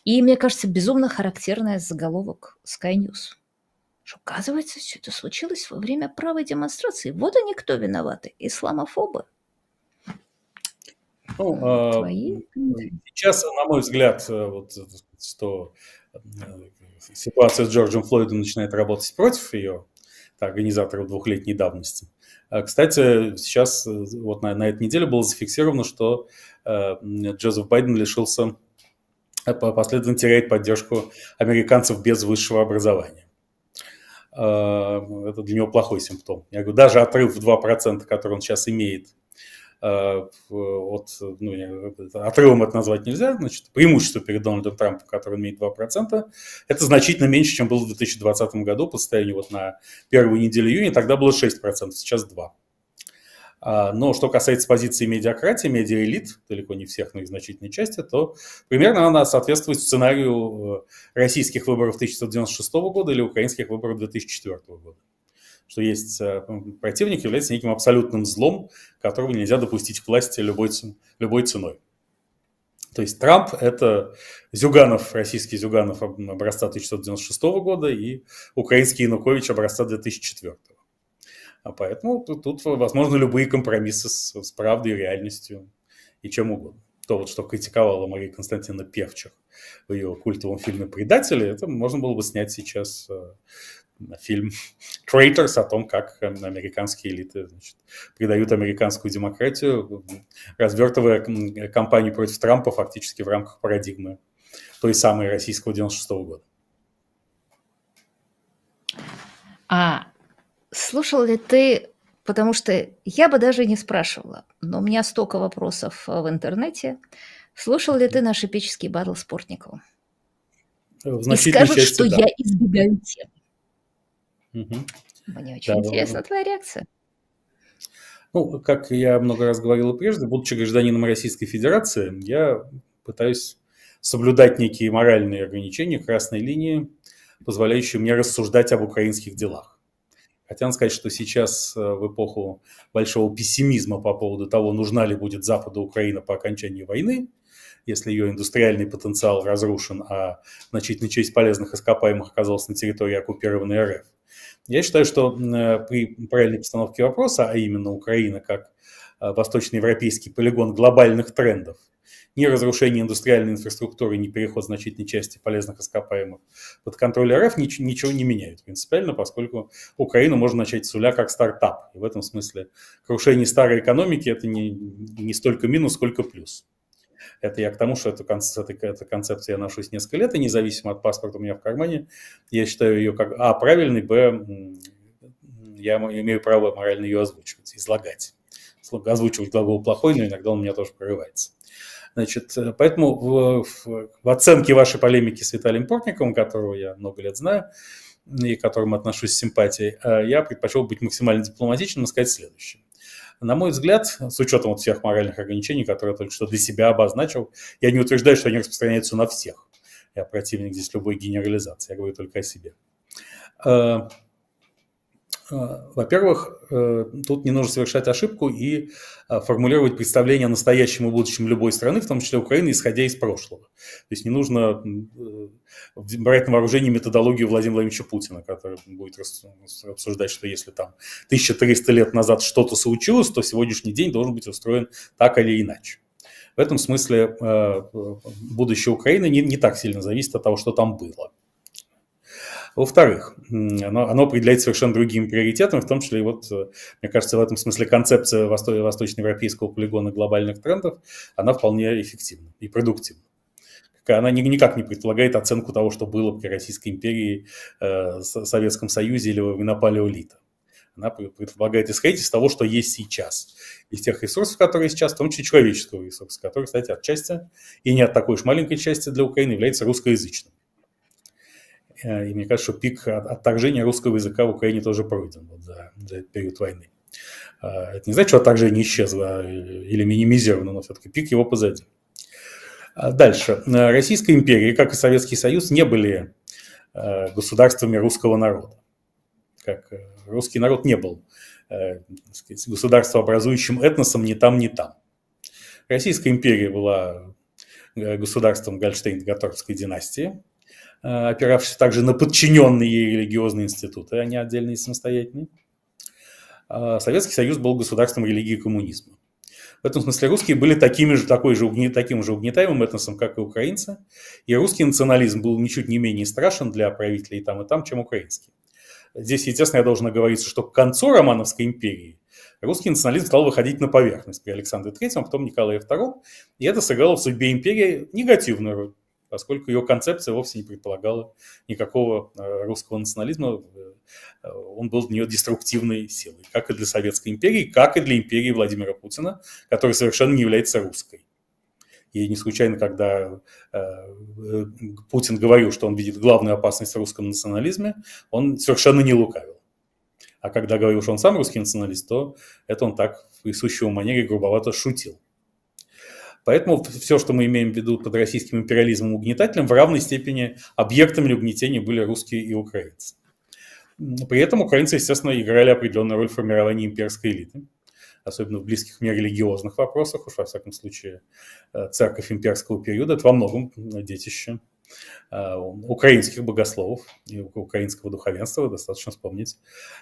И, мне кажется, безумно характерная заголовок Sky News – что, оказывается, все это случилось во время правой демонстрации. Вот они кто виноваты. Исламофобы. Ну, а, Твои? Сейчас, на мой взгляд, э, вот, что э, ситуация с Джорджем Флойдом начинает работать против ее, организаторов двухлетней давности. А, кстати, сейчас, э, вот на, на этой неделе было зафиксировано, что э, Джозеф Байден лишился, последовательно теряет поддержку американцев без высшего образования. Э, это для него плохой симптом. Я говорю, даже отрыв в 2%, который он сейчас имеет, э, от, ну, отрывом это назвать нельзя, значит, преимущество перед Дональдом Трампом, который имеет 2%, это значительно меньше, чем было в 2020 году по состоянию вот на первую неделю июня, тогда было 6%, сейчас 2%. А, но что касается позиции медиакратии, медиаэлит, далеко не всех, но и значительной части, то примерно она соответствует сценарию э, российских выборов 1996 года или украинских выборов 2004 года. Что есть э, противник является неким абсолютным злом, которого нельзя допустить к власти любой, любой ценой. То есть Трамп – это Зюганов, российский Зюганов образца 1996 года и украинский Янукович образца 2004 года. А поэтому тут, возможно любые компромиссы с, с правдой, реальностью и чем угодно. То, вот, что критиковала Мария Константина Певчих в ее культовом фильме «Предатели», это можно было бы снять сейчас э, фильм «Трейтерс» о том, как э, американские элиты значит, предают американскую демократию, развертывая кампанию против Трампа фактически в рамках парадигмы той самой российского 96 -го года. А слушал ли ты, потому что я бы даже не спрашивала, но у меня столько вопросов э, в интернете. Слушал ли ты наш эпический батл Спортникова? И скажут, части, что да. я избегаю тем. Угу. Мне очень да, интересна да. твоя реакция. Ну, как я много раз говорил и прежде, будучи гражданином Российской Федерации, я пытаюсь соблюдать некие моральные ограничения, красные линии, позволяющие мне рассуждать об украинских делах. Хотя надо сказать, что сейчас э, в эпоху большого пессимизма по поводу того, нужна ли будет Западу Украина по окончании войны, если ее индустриальный потенциал разрушен, а значительная часть полезных ископаемых оказалась на территории оккупированной РФ. Я считаю, что э, при правильной постановке вопроса, а именно Украина как э, восточноевропейский полигон глобальных трендов – ни разрушение индустриальной инфраструктуры, ни переход значительной части полезных ископаемых под контроль РФ ничего, ничего не меняют принципиально, поскольку Украину можно начать с нуля как стартап. И в этом смысле крушение старой экономики – это не, не столько минус, сколько плюс. Это я к тому, что эту, концепцию, эту концепцию я ношусь несколько лет, и независимо от паспорта у меня в кармане, я считаю ее как А правильный, Б я имею право морально ее озвучивать, излагать. Озвучивать глагол плохой, но иногда он у меня тоже прорывается. Значит, э, поэтому в, в, в оценке вашей полемики с Виталием Портниковым, которого я много лет знаю, и к которому отношусь с симпатией, э, я предпочел быть максимально дипломатичным и сказать следующее. На мой взгляд, с учетом вот всех моральных ограничений, которые я только что для себя обозначил, я не утверждаю, что они распространяются на всех. Я противник здесь любой генерализации, я говорю только о себе. Э, а, во-первых, э, тут не нужно совершать ошибку и а, формулировать представление о настоящем и будущем любой страны, в том числе Украины, исходя из прошлого. То есть не нужно э, брать на вооружение методологию Владимира Владимировича Путина, который будет обсуждать, что если там 1300 лет назад что-то случилось, то сегодняшний день должен быть устроен так или иначе. В этом смысле э, будущее Украины не, не так сильно зависит от того, что там было. Во-вторых, оно, оно определяет совершенно другими приоритетами, в том числе и вот, э, мне кажется, в этом смысле концепция восто- восточноевропейского полигона глобальных трендов, она вполне эффективна и продуктивна она никак не предполагает оценку того, что было при Российской империи, э, Советском Союзе или во времена палеолита. Она предполагает исходить из того, что есть сейчас, из тех ресурсов, которые сейчас, в том числе человеческого ресурса, который, кстати, отчасти, и не от такой уж маленькой части для Украины, является русскоязычным. Э, и мне кажется, что пик отторжения русского языка в Украине тоже пройден вот за, за этот период войны. Э, это не значит, что отторжение исчезло а, или минимизировано, но все-таки пик его позади. А дальше. Э, Российская империя, как и Советский Союз, не были государствами русского народа. Как русский народ не был государствообразующим этносом ни там, ни там. Российская империя была государством гальштейн готорской династии, Э, опиравшись также на подчиненные ей религиозные институты, а не отдельные самостоятельные. А, Советский Союз был государством религии и коммунизма. В этом смысле русские были такими же, такой же, таким же угнетаемым этносом, как и украинцы. И русский национализм был ничуть не менее страшен для правителей там и там, чем украинский. Здесь, естественно, я должен оговориться, что к концу Романовской империи русский национализм стал выходить на поверхность при Александре III, а потом Николае II, и это сыграло в судьбе империи негативную роль поскольку ее концепция вовсе не предполагала никакого э, русского национализма. Э, он был для нее деструктивной силой, как и для Советской империи, как и для империи Владимира Путина, которая совершенно не является русской. И не случайно, когда э, Путин говорил, что он видит главную опасность в русском национализме, он совершенно не лукавил. А когда говорил, что он сам русский националист, то это он так в присущей манере грубовато шутил. Поэтому все, что мы имеем в виду под российским империализмом угнетателем, в равной степени объектами угнетения были русские и украинцы. При этом украинцы, естественно, играли определенную роль в формировании имперской элиты, особенно в близких мне религиозных вопросах, уж во всяком случае э, церковь имперского периода, это во многом э, детище Э, украинских богословов и украинского духовенства, достаточно вспомнить,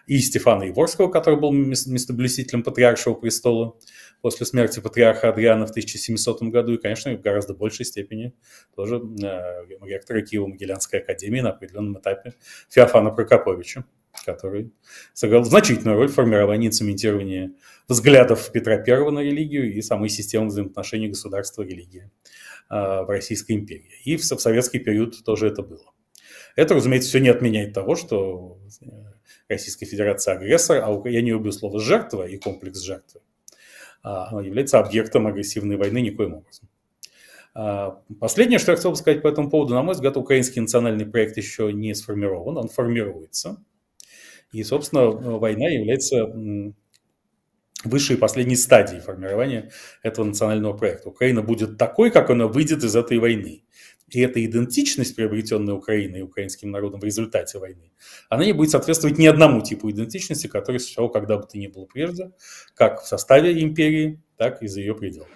и Стефана Еворского, который был местоблюсителем патриаршего престола после смерти патриарха Адриана в 1700 году, и, конечно, в гораздо большей степени тоже э, ректора Киева-Могилянской академии на определенном этапе Феофана Прокоповича который сыграл значительную роль в формировании и цементировании взглядов Петра I на религию и самой системы взаимоотношений государства и религии а, в Российской империи. И в советский период тоже это было. Это, разумеется, все не отменяет того, что э, Российская Федерация агрессор, а я не люблю слово «жертва» и комплекс жертвы, а, она является объектом агрессивной войны никоим образом. А, последнее, что я хотел бы сказать по этому поводу, на мой взгляд, украинский национальный проект еще не сформирован, он формируется. И, собственно, война является высшей и последней стадией формирования этого национального проекта. Украина будет такой, как она выйдет из этой войны. И эта идентичность, приобретенная Украиной и украинским народом в результате войны, она не будет соответствовать ни одному типу идентичности, который существовал когда бы то ни было прежде, как в составе империи, так и за ее пределами.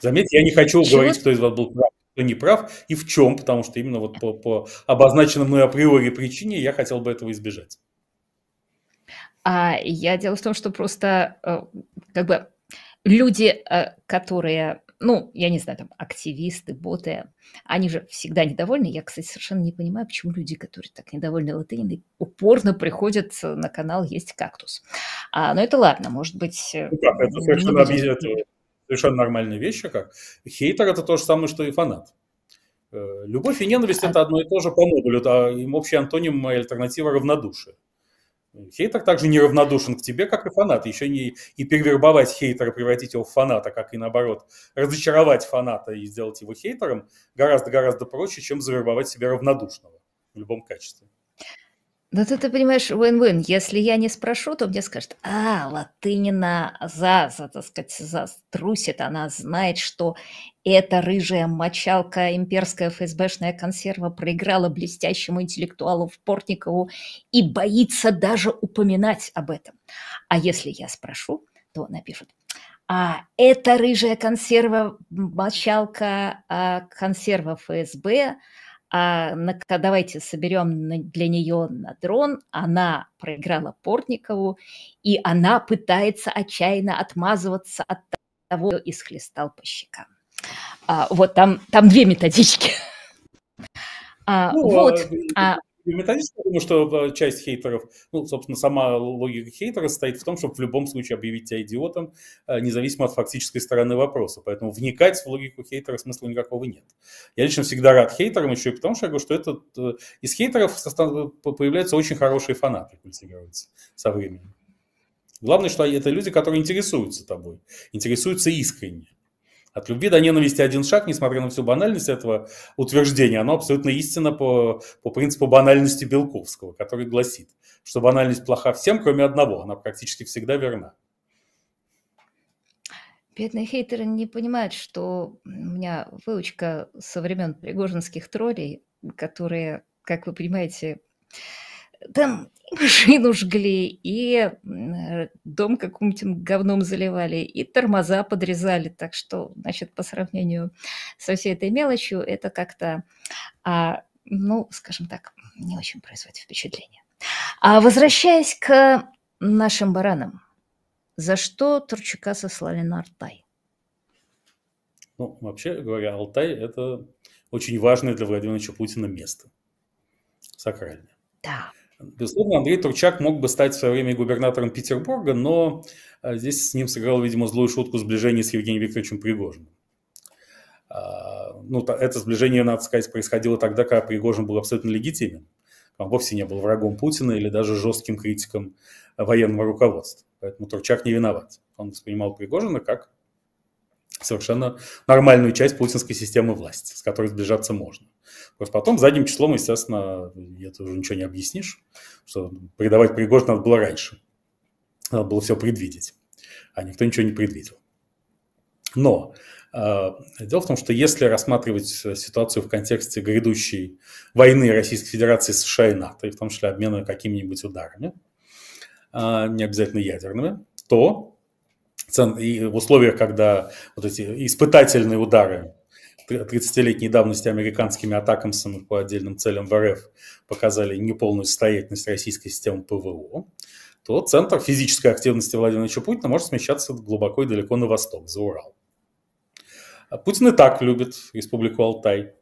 Заметьте, я не хочу Чего? говорить, кто из вас был прав, кто не прав и в чем, потому что именно вот по, по обозначенной мной априори причине я хотел бы этого избежать. А я дело в том, что просто э, как бы люди, э, которые, ну, я не знаю, там, активисты, боты, они же всегда недовольны. Я, кстати, совершенно не понимаю, почему люди, которые так недовольны латыниной, упорно приходят на канал «Есть кактус». А, но ну, это ладно, может быть... Э, ну, да, это совершенно объяснительно совершенно нормальные вещи, как хейтер это то же самое, что и фанат. Э, любовь и ненависть это одно и то же по модулю, а им общий антоним и альтернатива равнодушие. Хейтер также неравнодушен к тебе, как и фанат. Еще не и перевербовать хейтера, превратить его в фаната, как и наоборот, разочаровать фаната и сделать его хейтером гораздо-гораздо проще, чем завербовать себе равнодушного в любом качестве. Но ну, ты, ты понимаешь, win-win. Если я не спрошу, то мне скажут, а, Латынина за, за, так сказать, за трусит, она знает, что эта рыжая мочалка, имперская ФСБшная консерва проиграла блестящему интеллектуалу в Портникову и боится даже упоминать об этом. А если я спрошу, то напишут, а эта рыжая консерва, мочалка а, консерва ФСБ, а на, давайте соберем на, для нее на дрон, она проиграла Портникову, и она пытается отчаянно отмазываться от того, кто и по щекам. А, вот там, там две методички. А, ну, вот, а, а методист, потому что э, часть хейтеров, ну, собственно, сама логика хейтера состоит в том, чтобы в любом случае объявить тебя идиотом, э, независимо от фактической стороны вопроса. Поэтому вникать в логику хейтера смысла никакого нет. Я лично всегда рад хейтерам еще и потому, что я говорю, что этот, э, из хейтеров появляются очень хорошие фанаты, культивируются со временем. Главное, что это люди, которые интересуются тобой, интересуются искренне. От любви до ненависти один шаг, несмотря на всю банальность этого утверждения, оно абсолютно истинно по, по принципу банальности Белковского, который гласит, что банальность плоха всем, кроме одного, она практически всегда верна. Бедные хейтеры не понимают, что у меня выучка со времен пригожинских троллей, которые, как вы понимаете, там и машину жгли, и э, дом каким то говном заливали, и тормоза подрезали. Так что, значит, по сравнению со всей этой мелочью, это как-то, а, ну, скажем так, не очень производит впечатление. А возвращаясь к нашим баранам, за что Турчака сослали на Артай? Ну, вообще говоря, Алтай – это очень важное для Владимира Владимировича Путина место. Сакральное. Да. Безусловно, Андрей Турчак мог бы стать в свое время губернатором Петербурга, но а, здесь с ним сыграл, видимо, злую шутку сближение с Евгением Викторовичем Пригожиным. А, ну, это сближение, надо сказать, происходило тогда, когда Пригожин был абсолютно легитимен. Он вовсе не был врагом Путина или даже жестким критиком военного руководства. Поэтому Турчак не виноват. Он воспринимал Пригожина как совершенно нормальную часть путинской системы власти, с которой сближаться можно. Вот потом задним числом, естественно, это уже ничего не объяснишь, что предавать Пригожин надо было раньше. Надо было все предвидеть, а никто ничего не предвидел. Но э, дело в том, что если рассматривать э, ситуацию в контексте грядущей войны Российской Федерации, США и НАТО, и в том числе обмена какими-нибудь ударами, э, не обязательно ядерными, то и в условиях, когда вот эти испытательные удары 30-летней давности американскими атакамсами по отдельным целям в РФ показали неполную состоятельность российской системы ПВО, то центр физической активности Владимира Ильича Путина может смещаться глубоко и далеко на восток, за Урал. А Путин и так любит республику Алтай.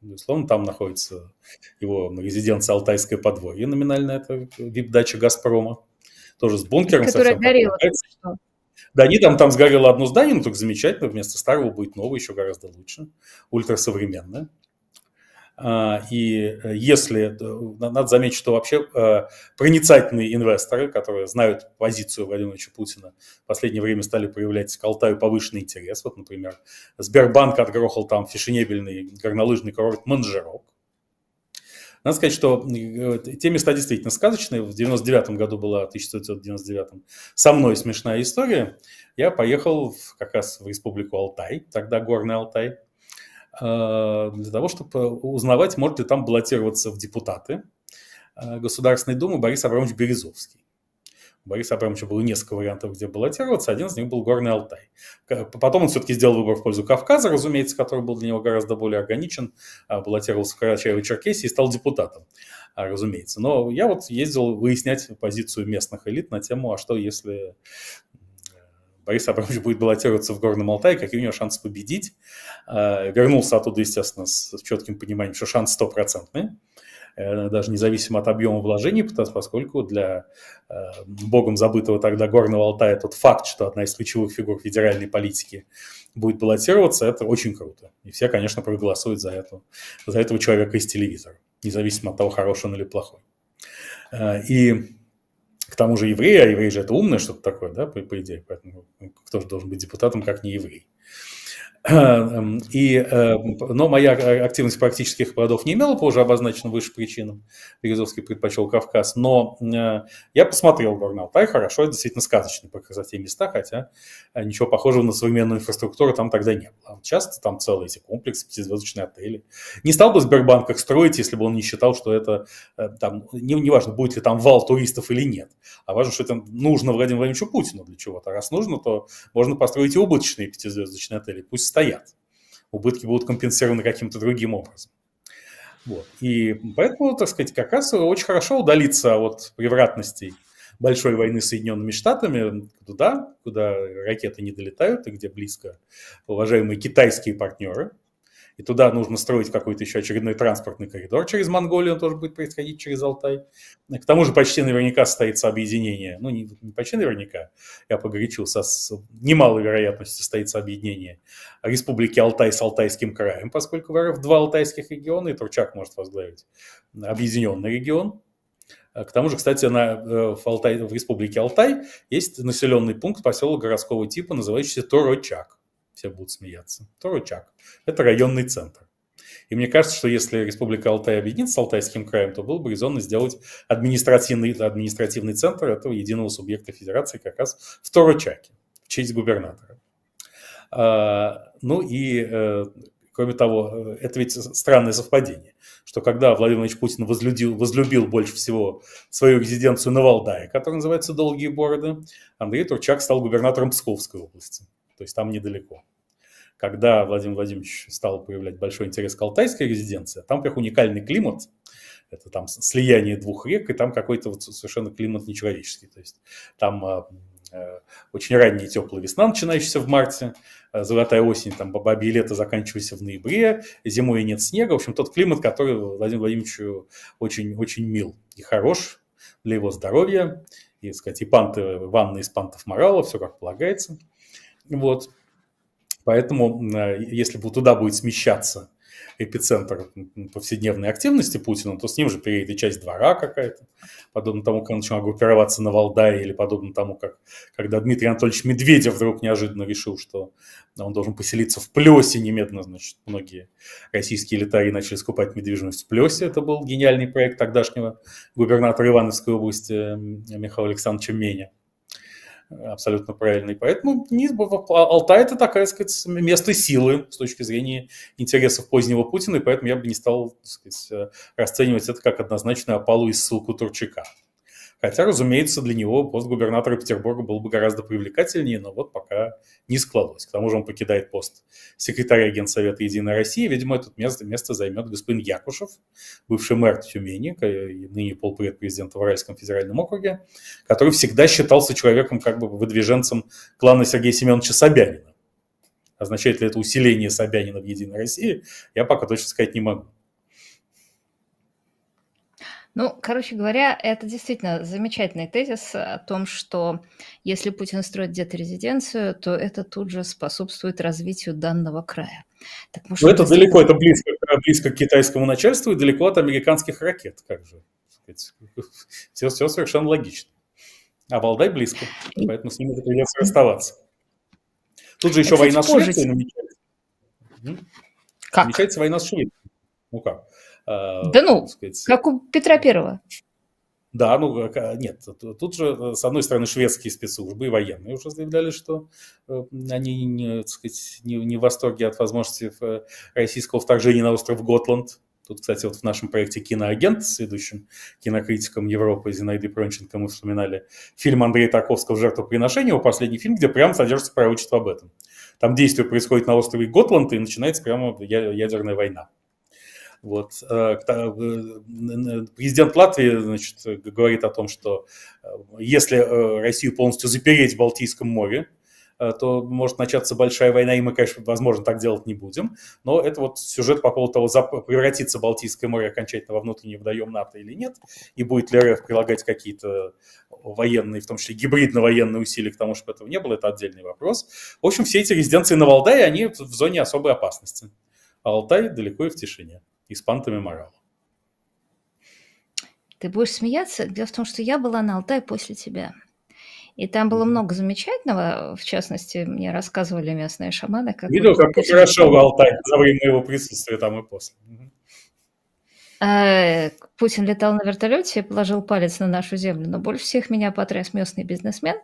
Безусловно, там находится его резиденция Алтайское подвое. И номинально это вип-дача «Газпрома». Тоже с бункером. Которая горела. Да, они там, там сгорело одно здание, но только замечательно, вместо старого будет новое, еще гораздо лучше, ультрасовременное. А, и э, если, э, надо заметить, что вообще э, проницательные инвесторы, которые знают позицию Владимировича Путина, в последнее время стали проявлять к Алтаю повышенный интерес. Вот, например, Сбербанк отгрохал там фешенебельный горнолыжный курорт Манжерок надо сказать, что те места действительно сказочные. В 99 году была, в 1999 со мной смешная история. Я поехал в, как раз в республику Алтай, тогда Горный Алтай, э, для того, чтобы узнавать, может ли там баллотироваться в депутаты э, Государственной Думы Борис Абрамович Березовский. Бориса Абрамовича было несколько вариантов, где баллотироваться. Один из них был Горный Алтай. Потом он все-таки сделал выбор в пользу Кавказа, разумеется, который был для него гораздо более органичен. А, баллотировался в Карачаево-Черкесии и стал депутатом, а, разумеется. Но я вот ездил выяснять позицию местных элит на тему, а что если э, Борис Абрамович будет баллотироваться в Горном Алтае, какие у него шансы победить. А, вернулся оттуда, естественно, с четким пониманием, что шанс стопроцентный. Э, даже независимо от объема вложений, поскольку для э, богом забытого тогда Горного Алтая тот факт, что одна из ключевых фигур федеральной политики будет баллотироваться, это очень круто. И все, конечно, проголосуют за, это, за этого человека из телевизора, независимо от того, хороший он или плохой. Э, и к тому же евреи, а евреи же это умное что-то такое, да, по, по идее, поэтому кто же должен быть депутатом, как не еврей. Эм, и, эм, но моя э, активность практических плодов не имела по уже обозначенным выше причинам. Березовский предпочел Кавказ. Но э, я посмотрел журнал «Тай» хорошо, действительно сказочный по красоте места, хотя э, ничего похожего на современную инфраструктуру там тогда не было. Часто там целые эти комплексы, пятизвездочные отели. Не стал бы Сбербанк их строить, если бы он не считал, что это там, не, не важно, будет ли там вал туристов или нет, а важно, что это нужно Владимиру Владимировичу Путину для чего-то. А раз нужно, то можно построить и убыточные пятизвездочные отели. Пусть стоят. Убытки будут компенсированы каким-то другим образом. Вот. И поэтому, так сказать, как раз очень хорошо удалиться от превратностей большой войны с Соединенными Штатами туда, куда ракеты не долетают и где близко уважаемые китайские партнеры – и туда нужно строить какой-то еще очередной транспортный коридор через Монголию, он тоже будет происходить через Алтай. К тому же почти наверняка состоится объединение, ну не, не почти наверняка, я погорячился, а с немалой вероятностью состоится объединение Республики Алтай с Алтайским краем, поскольку в РФ два алтайских региона, и Турчак может возглавить объединенный регион. К тому же, кстати, на, э, в, Алтай, в республике Алтай есть населенный пункт, поселок городского типа, называющийся Торочак все будут смеяться. Туручак. Это районный центр. И мне кажется, что если Республика Алтай объединится с Алтайским краем, то было бы резонно сделать административный, административный центр этого единого субъекта федерации как раз в Торочаке, в честь губернатора. А, ну и, э, кроме того, э, это ведь странное совпадение, что когда Владимир Ильич Путин возлюбил, возлюбил больше всего свою резиденцию на Валдае, которая называется «Долгие бороды», Андрей Турчак стал губернатором Псковской области – то есть там недалеко. Когда Владимир Владимирович стал появлять большой интерес к Алтайской резиденции, там, во-первых, уникальный климат, это там слияние двух рек, и там какой-то вот совершенно климат нечеловеческий. То есть там а, э, очень ранняя теплая весна, начинающаяся в марте, э, золотая осень, там бабье лето заканчивается в ноябре, зимой нет снега. В общем, тот климат, который Владимиру Владимировичу очень, очень мил и хорош для его здоровья. И, так сказать, и панты, ванны из пантов морала, все как полагается – вот. Поэтому, э, если туда будет смещаться эпицентр повседневной активности Путина, то с ним же приедет и часть двора какая-то, подобно тому, как он начал группироваться на Валдае, или подобно тому, как когда Дмитрий Анатольевич Медведев вдруг неожиданно решил, что он должен поселиться в Плесе немедленно, значит, многие российские элитарии начали скупать недвижимость в Плесе, это был гениальный проект тогдашнего губернатора Ивановской области э, Михаила Александровича Меня абсолютно правильный, поэтому а Алтай – это такая, так сказать, место силы с точки зрения интересов позднего Путина, и поэтому я бы не стал так сказать, э, расценивать это как однозначную опалу и ссылку Турчака. Хотя, разумеется, для него пост губернатора Петербурга был бы гораздо привлекательнее, но вот пока не складывалось. К тому же он покидает пост секретаря Генсовета Единой России. Видимо, это место, место займет господин Якушев, бывший мэр Тюмени, и ныне полпред президента в Уральском федеральном округе, который всегда считался человеком, как бы выдвиженцем клана Сергея Семеновича Собянина. Означает ли это усиление Собянина в Единой России, я пока точно сказать не могу. Ну, короче говоря, это действительно замечательный тезис о том, что если Путин строит где-то резиденцию, то это тут же способствует развитию данного края. Так, может, это далеко, это близко, близко к китайскому начальству и далеко от американских ракет, как же. Все, все совершенно логично. А Валдай близко, поэтому с ними придется расставаться. Тут же еще это война с Швецией намечается. Как? Намечается война с Швецией. Ну как? Э, да ну, сказать... как у Петра Первого. Да, ну а, нет, тут же, э, с одной стороны, шведские спецслужбы и военные уже заявляли, что э, они не, сказать, не, не в восторге от возможности российского вторжения на остров Готланд. Тут, кстати, вот в нашем проекте «Киноагент» с ведущим кинокритиком Европы Зинаидой Пронченко мы вспоминали фильм Андрея Тарковского «Жертвоприношение», его последний фильм, где прямо содержится пророчество об этом. Там действие происходит на острове Готланд, и начинается прямо ядерная война. Вот. Э, президент Латвии значит, говорит о том, что э, если э, Россию полностью запереть в Балтийском море, то может начаться большая война, и мы, конечно, возможно, так делать не будем. Но это вот сюжет по поводу того, превратится Балтийское море окончательно во внутренний водоем НАТО или нет, и будет ли РФ прилагать какие-то военные, в том числе гибридно-военные усилия к тому, чтобы этого не было, это отдельный вопрос. В общем, все эти резиденции на Валдае, они в зоне особой опасности. А Алтай далеко и в тишине и с Ты будешь смеяться. Дело в том, что я была на Алтае после тебя. И там было много замечательного. В частности, мне рассказывали местные шаманы. Как Видел, как хорошо в Алтае за время его присутствия там и после. Э, Путин летал на вертолете и положил палец на нашу землю. Но больше всех меня потряс местный бизнесмен,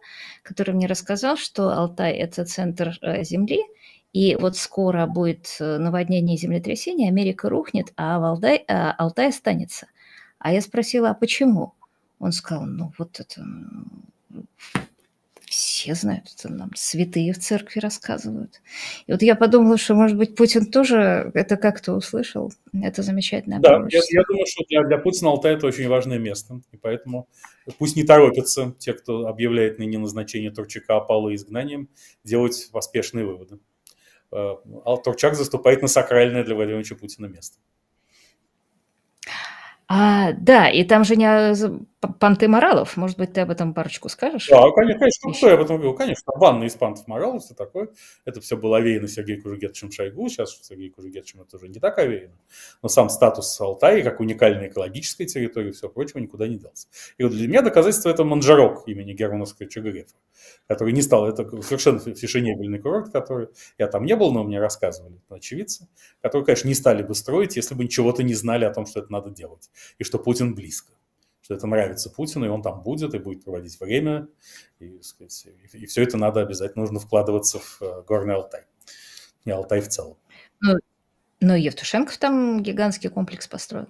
который мне рассказал, что Алтай – это центр э, земли, и вот скоро будет э, наводнение и землетрясение, Америка рухнет, а Валдай, а э, Алтай останется. А я спросила, а почему? Он сказал, ну вот это все знают, это нам святые в церкви рассказывают. И вот я подумала, что, может быть, Путин тоже это как-то услышал. Это замечательно. Да, я, я думаю, что для, для Путина Алтай это очень важное место. И поэтому пусть не торопятся те, кто объявляет ныне назначение Турчака Апалла изгнанием, делать поспешные выводы. Э, Турчак заступает на сакральное для Владимира Путина место. А, да, и там же не Панты Моралов, может быть, ты об этом парочку скажешь? Да, конечно, конечно кто я об этом говорил? Конечно, ванна из Пантов Моралов, все такое. Это все было овеяно Сергею Кужугетовичем Шойгу, сейчас Сергей Кужугетовичем это уже не так овеяно. Но сам статус Алтая, как уникальной экологической территории все прочего, никуда не делся. И вот для меня доказательство это Манжарок имени Германовского Чугрефа, который не стал, это совершенно фешенебельный курорт, который, я там не был, но мне рассказывали очевидцы, который, конечно, не стали бы строить, если бы ничего-то не знали о том, что это надо делать и что Путин близко что это нравится Путину, и он там будет, и будет проводить время, и, сказать, и, и все это надо обязательно, нужно вкладываться в э, Горный Алтай, не Алтай в целом. Ну, ну Евтушенков там гигантский комплекс построил.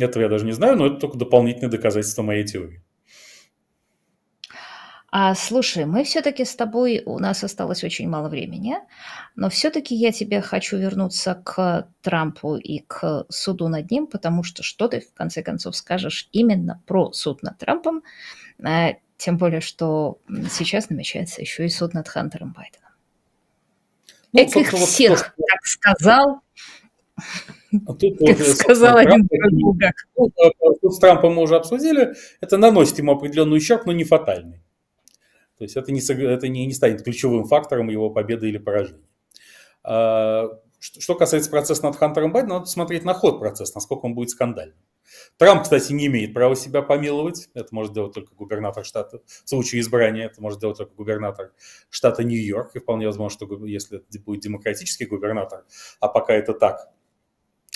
Этого я даже не знаю, но это только дополнительное доказательство моей теории. А, слушай, мы все-таки с тобой, у нас осталось очень мало времени, но все-таки я тебе хочу вернуться к Трампу и к суду над ним, потому что что ты в конце концов скажешь именно про суд над Трампом, а, тем более, что сейчас намечается еще и суд над Хантером Байденом. Ну, Эк их всех, вот, так сказал а тут, как э, сказал Трамп, один Трамп, ну, Трампа мы уже обсудили, это наносит ему определенный ущерб, но не фатальный. То есть это не, это не, не станет ключевым фактором его победы или поражения. А, что касается процесса над Хантером Байденом, надо смотреть на ход процесса, насколько он будет скандальным. Трамп, кстати, не имеет права себя помиловать. Это может делать только губернатор штата. В случае избрания это может делать только губернатор штата Нью-Йорк. И вполне возможно, что если это будет демократический губернатор, а пока это так,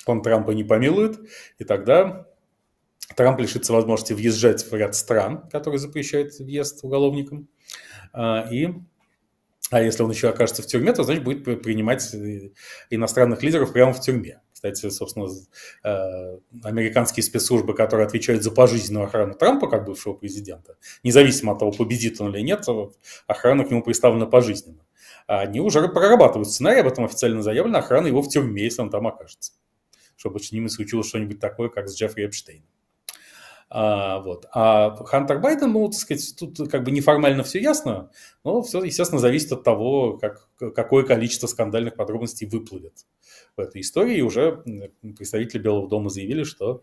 он Трампа не помилует. И тогда Трамп лишится возможности въезжать в ряд стран, которые запрещают въезд уголовникам. А, и а если он еще окажется в тюрьме, то, значит, будет принимать э, иностранных лидеров прямо в тюрьме. Кстати, собственно, э, американские спецслужбы, которые отвечают за пожизненную охрану Трампа как бывшего президента, независимо от того, победит он или нет, охрана к нему представлена пожизненно. А они уже прорабатывают сценарий, об этом официально заявлено, охрана его в тюрьме, если он там окажется. Чтобы с ними случилось что-нибудь такое, как с Джеффри Эпштейном. А, вот. а Хантер Байден, ну, так сказать, тут как бы неформально все ясно, но все, естественно, зависит от того, как, какое количество скандальных подробностей выплывет в этой истории. И уже представители Белого дома заявили, что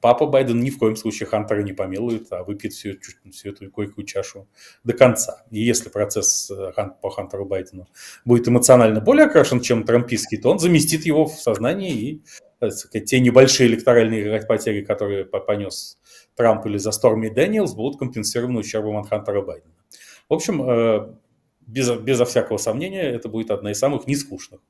папа Байден ни в коем случае Хантера не помилует, а выпьет всю, всю эту горькую чашу до конца. И если процесс э, по Хантеру Байдену будет эмоционально более окрашен, чем трампийский, то он заместит его в сознании и сказать, те небольшие электоральные потери, которые понес Трамп или за Сторми Дэниелс, будут компенсированы ущербом от Хантера Байдена. В общем, э, без, безо всякого сомнения, это будет одна из самых нескучных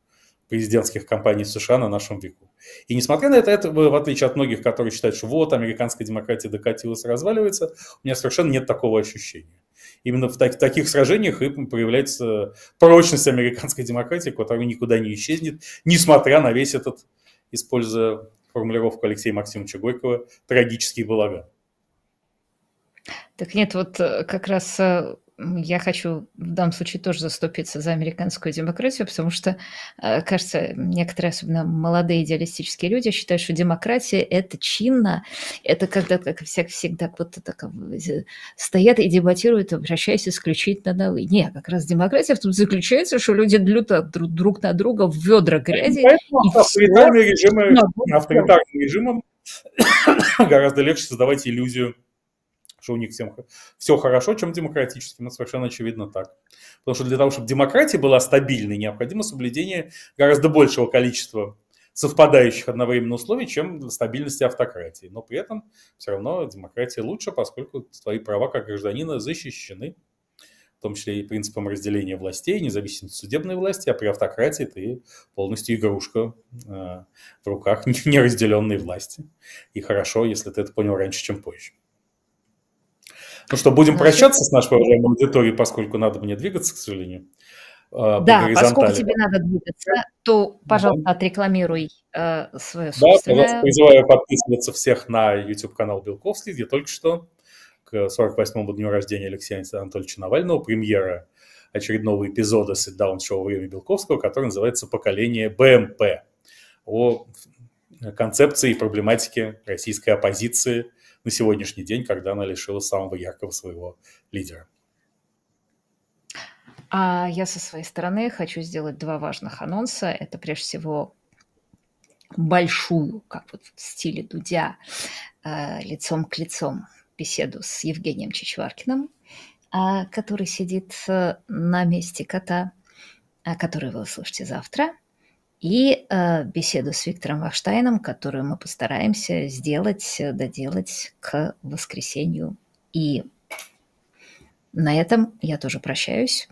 президентских кампаний в США на нашем веку. И несмотря на это, это, в отличие от многих, которые считают, что вот, американская демократия докатилась, разваливается, у меня совершенно нет такого ощущения. Именно в, так, в таких сражениях и проявляется прочность американской демократии, которая никуда не исчезнет, несмотря на весь этот используя формулировку Алексея Максимовича Горького, трагические балаган. Так нет, вот э, как раз э, я хочу в данном случае тоже заступиться за американскую демократию, потому что, э, кажется, некоторые, особенно молодые идеалистические люди, считают, что демократия – это чинно, это когда, как всяк, всегда, кто-то так стоят и дебатируют, обращаясь исключительно на «вы». Нет, как раз демократия в том заключается, что люди длются друг, друг на друга в ведра грязи. Поэтому и авторитарным, режимом, авторитарным режимом гораздо легче создавать иллюзию что у них всем все хорошо, чем демократическим. Это совершенно очевидно так. Потому что для того, чтобы демократия была стабильной, необходимо соблюдение гораздо большего количества совпадающих одновременно условий, чем стабильности автократии. Но при этом все равно демократия лучше, поскольку твои права как гражданина защищены, в том числе и принципом разделения властей, независимости судебной власти, а при автократии ты полностью игрушка э, в руках неразделенной власти. И хорошо, если ты это понял раньше, чем позже. Ну что, будем Значит... прощаться с нашей уважаемой аудиторией, поскольку надо мне двигаться, к сожалению. Э, да, поскольку тебе надо двигаться, то, ну пожалуйста, да. отрекламируй э, свое собственное... Да, пожалуйста, призываю подписываться всех на YouTube-канал Белковский, где только что к 48-му дню рождения Алексея Анатольевича Навального премьера очередного эпизода ситдаун-шоу «Время Белковского», который называется «Поколение БМП» о концепции и проблематике российской оппозиции – на сегодняшний день, когда она лишила самого яркого своего лидера. А я со своей стороны хочу сделать два важных анонса. Это прежде всего большую, как вот в стиле Дудя, э, лицом к лицом беседу с Евгением Чичваркиным, а, который сидит э, на месте кота, а, который вы услышите завтра и э, беседу с Виктором Вахштайном, которую мы постараемся сделать, э, доделать к воскресенью. И на этом я тоже прощаюсь.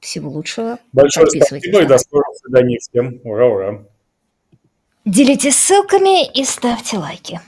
Всего лучшего. Большое спасибо и до скорых свиданий всем. Ура, ура. Делитесь ссылками и ставьте лайки.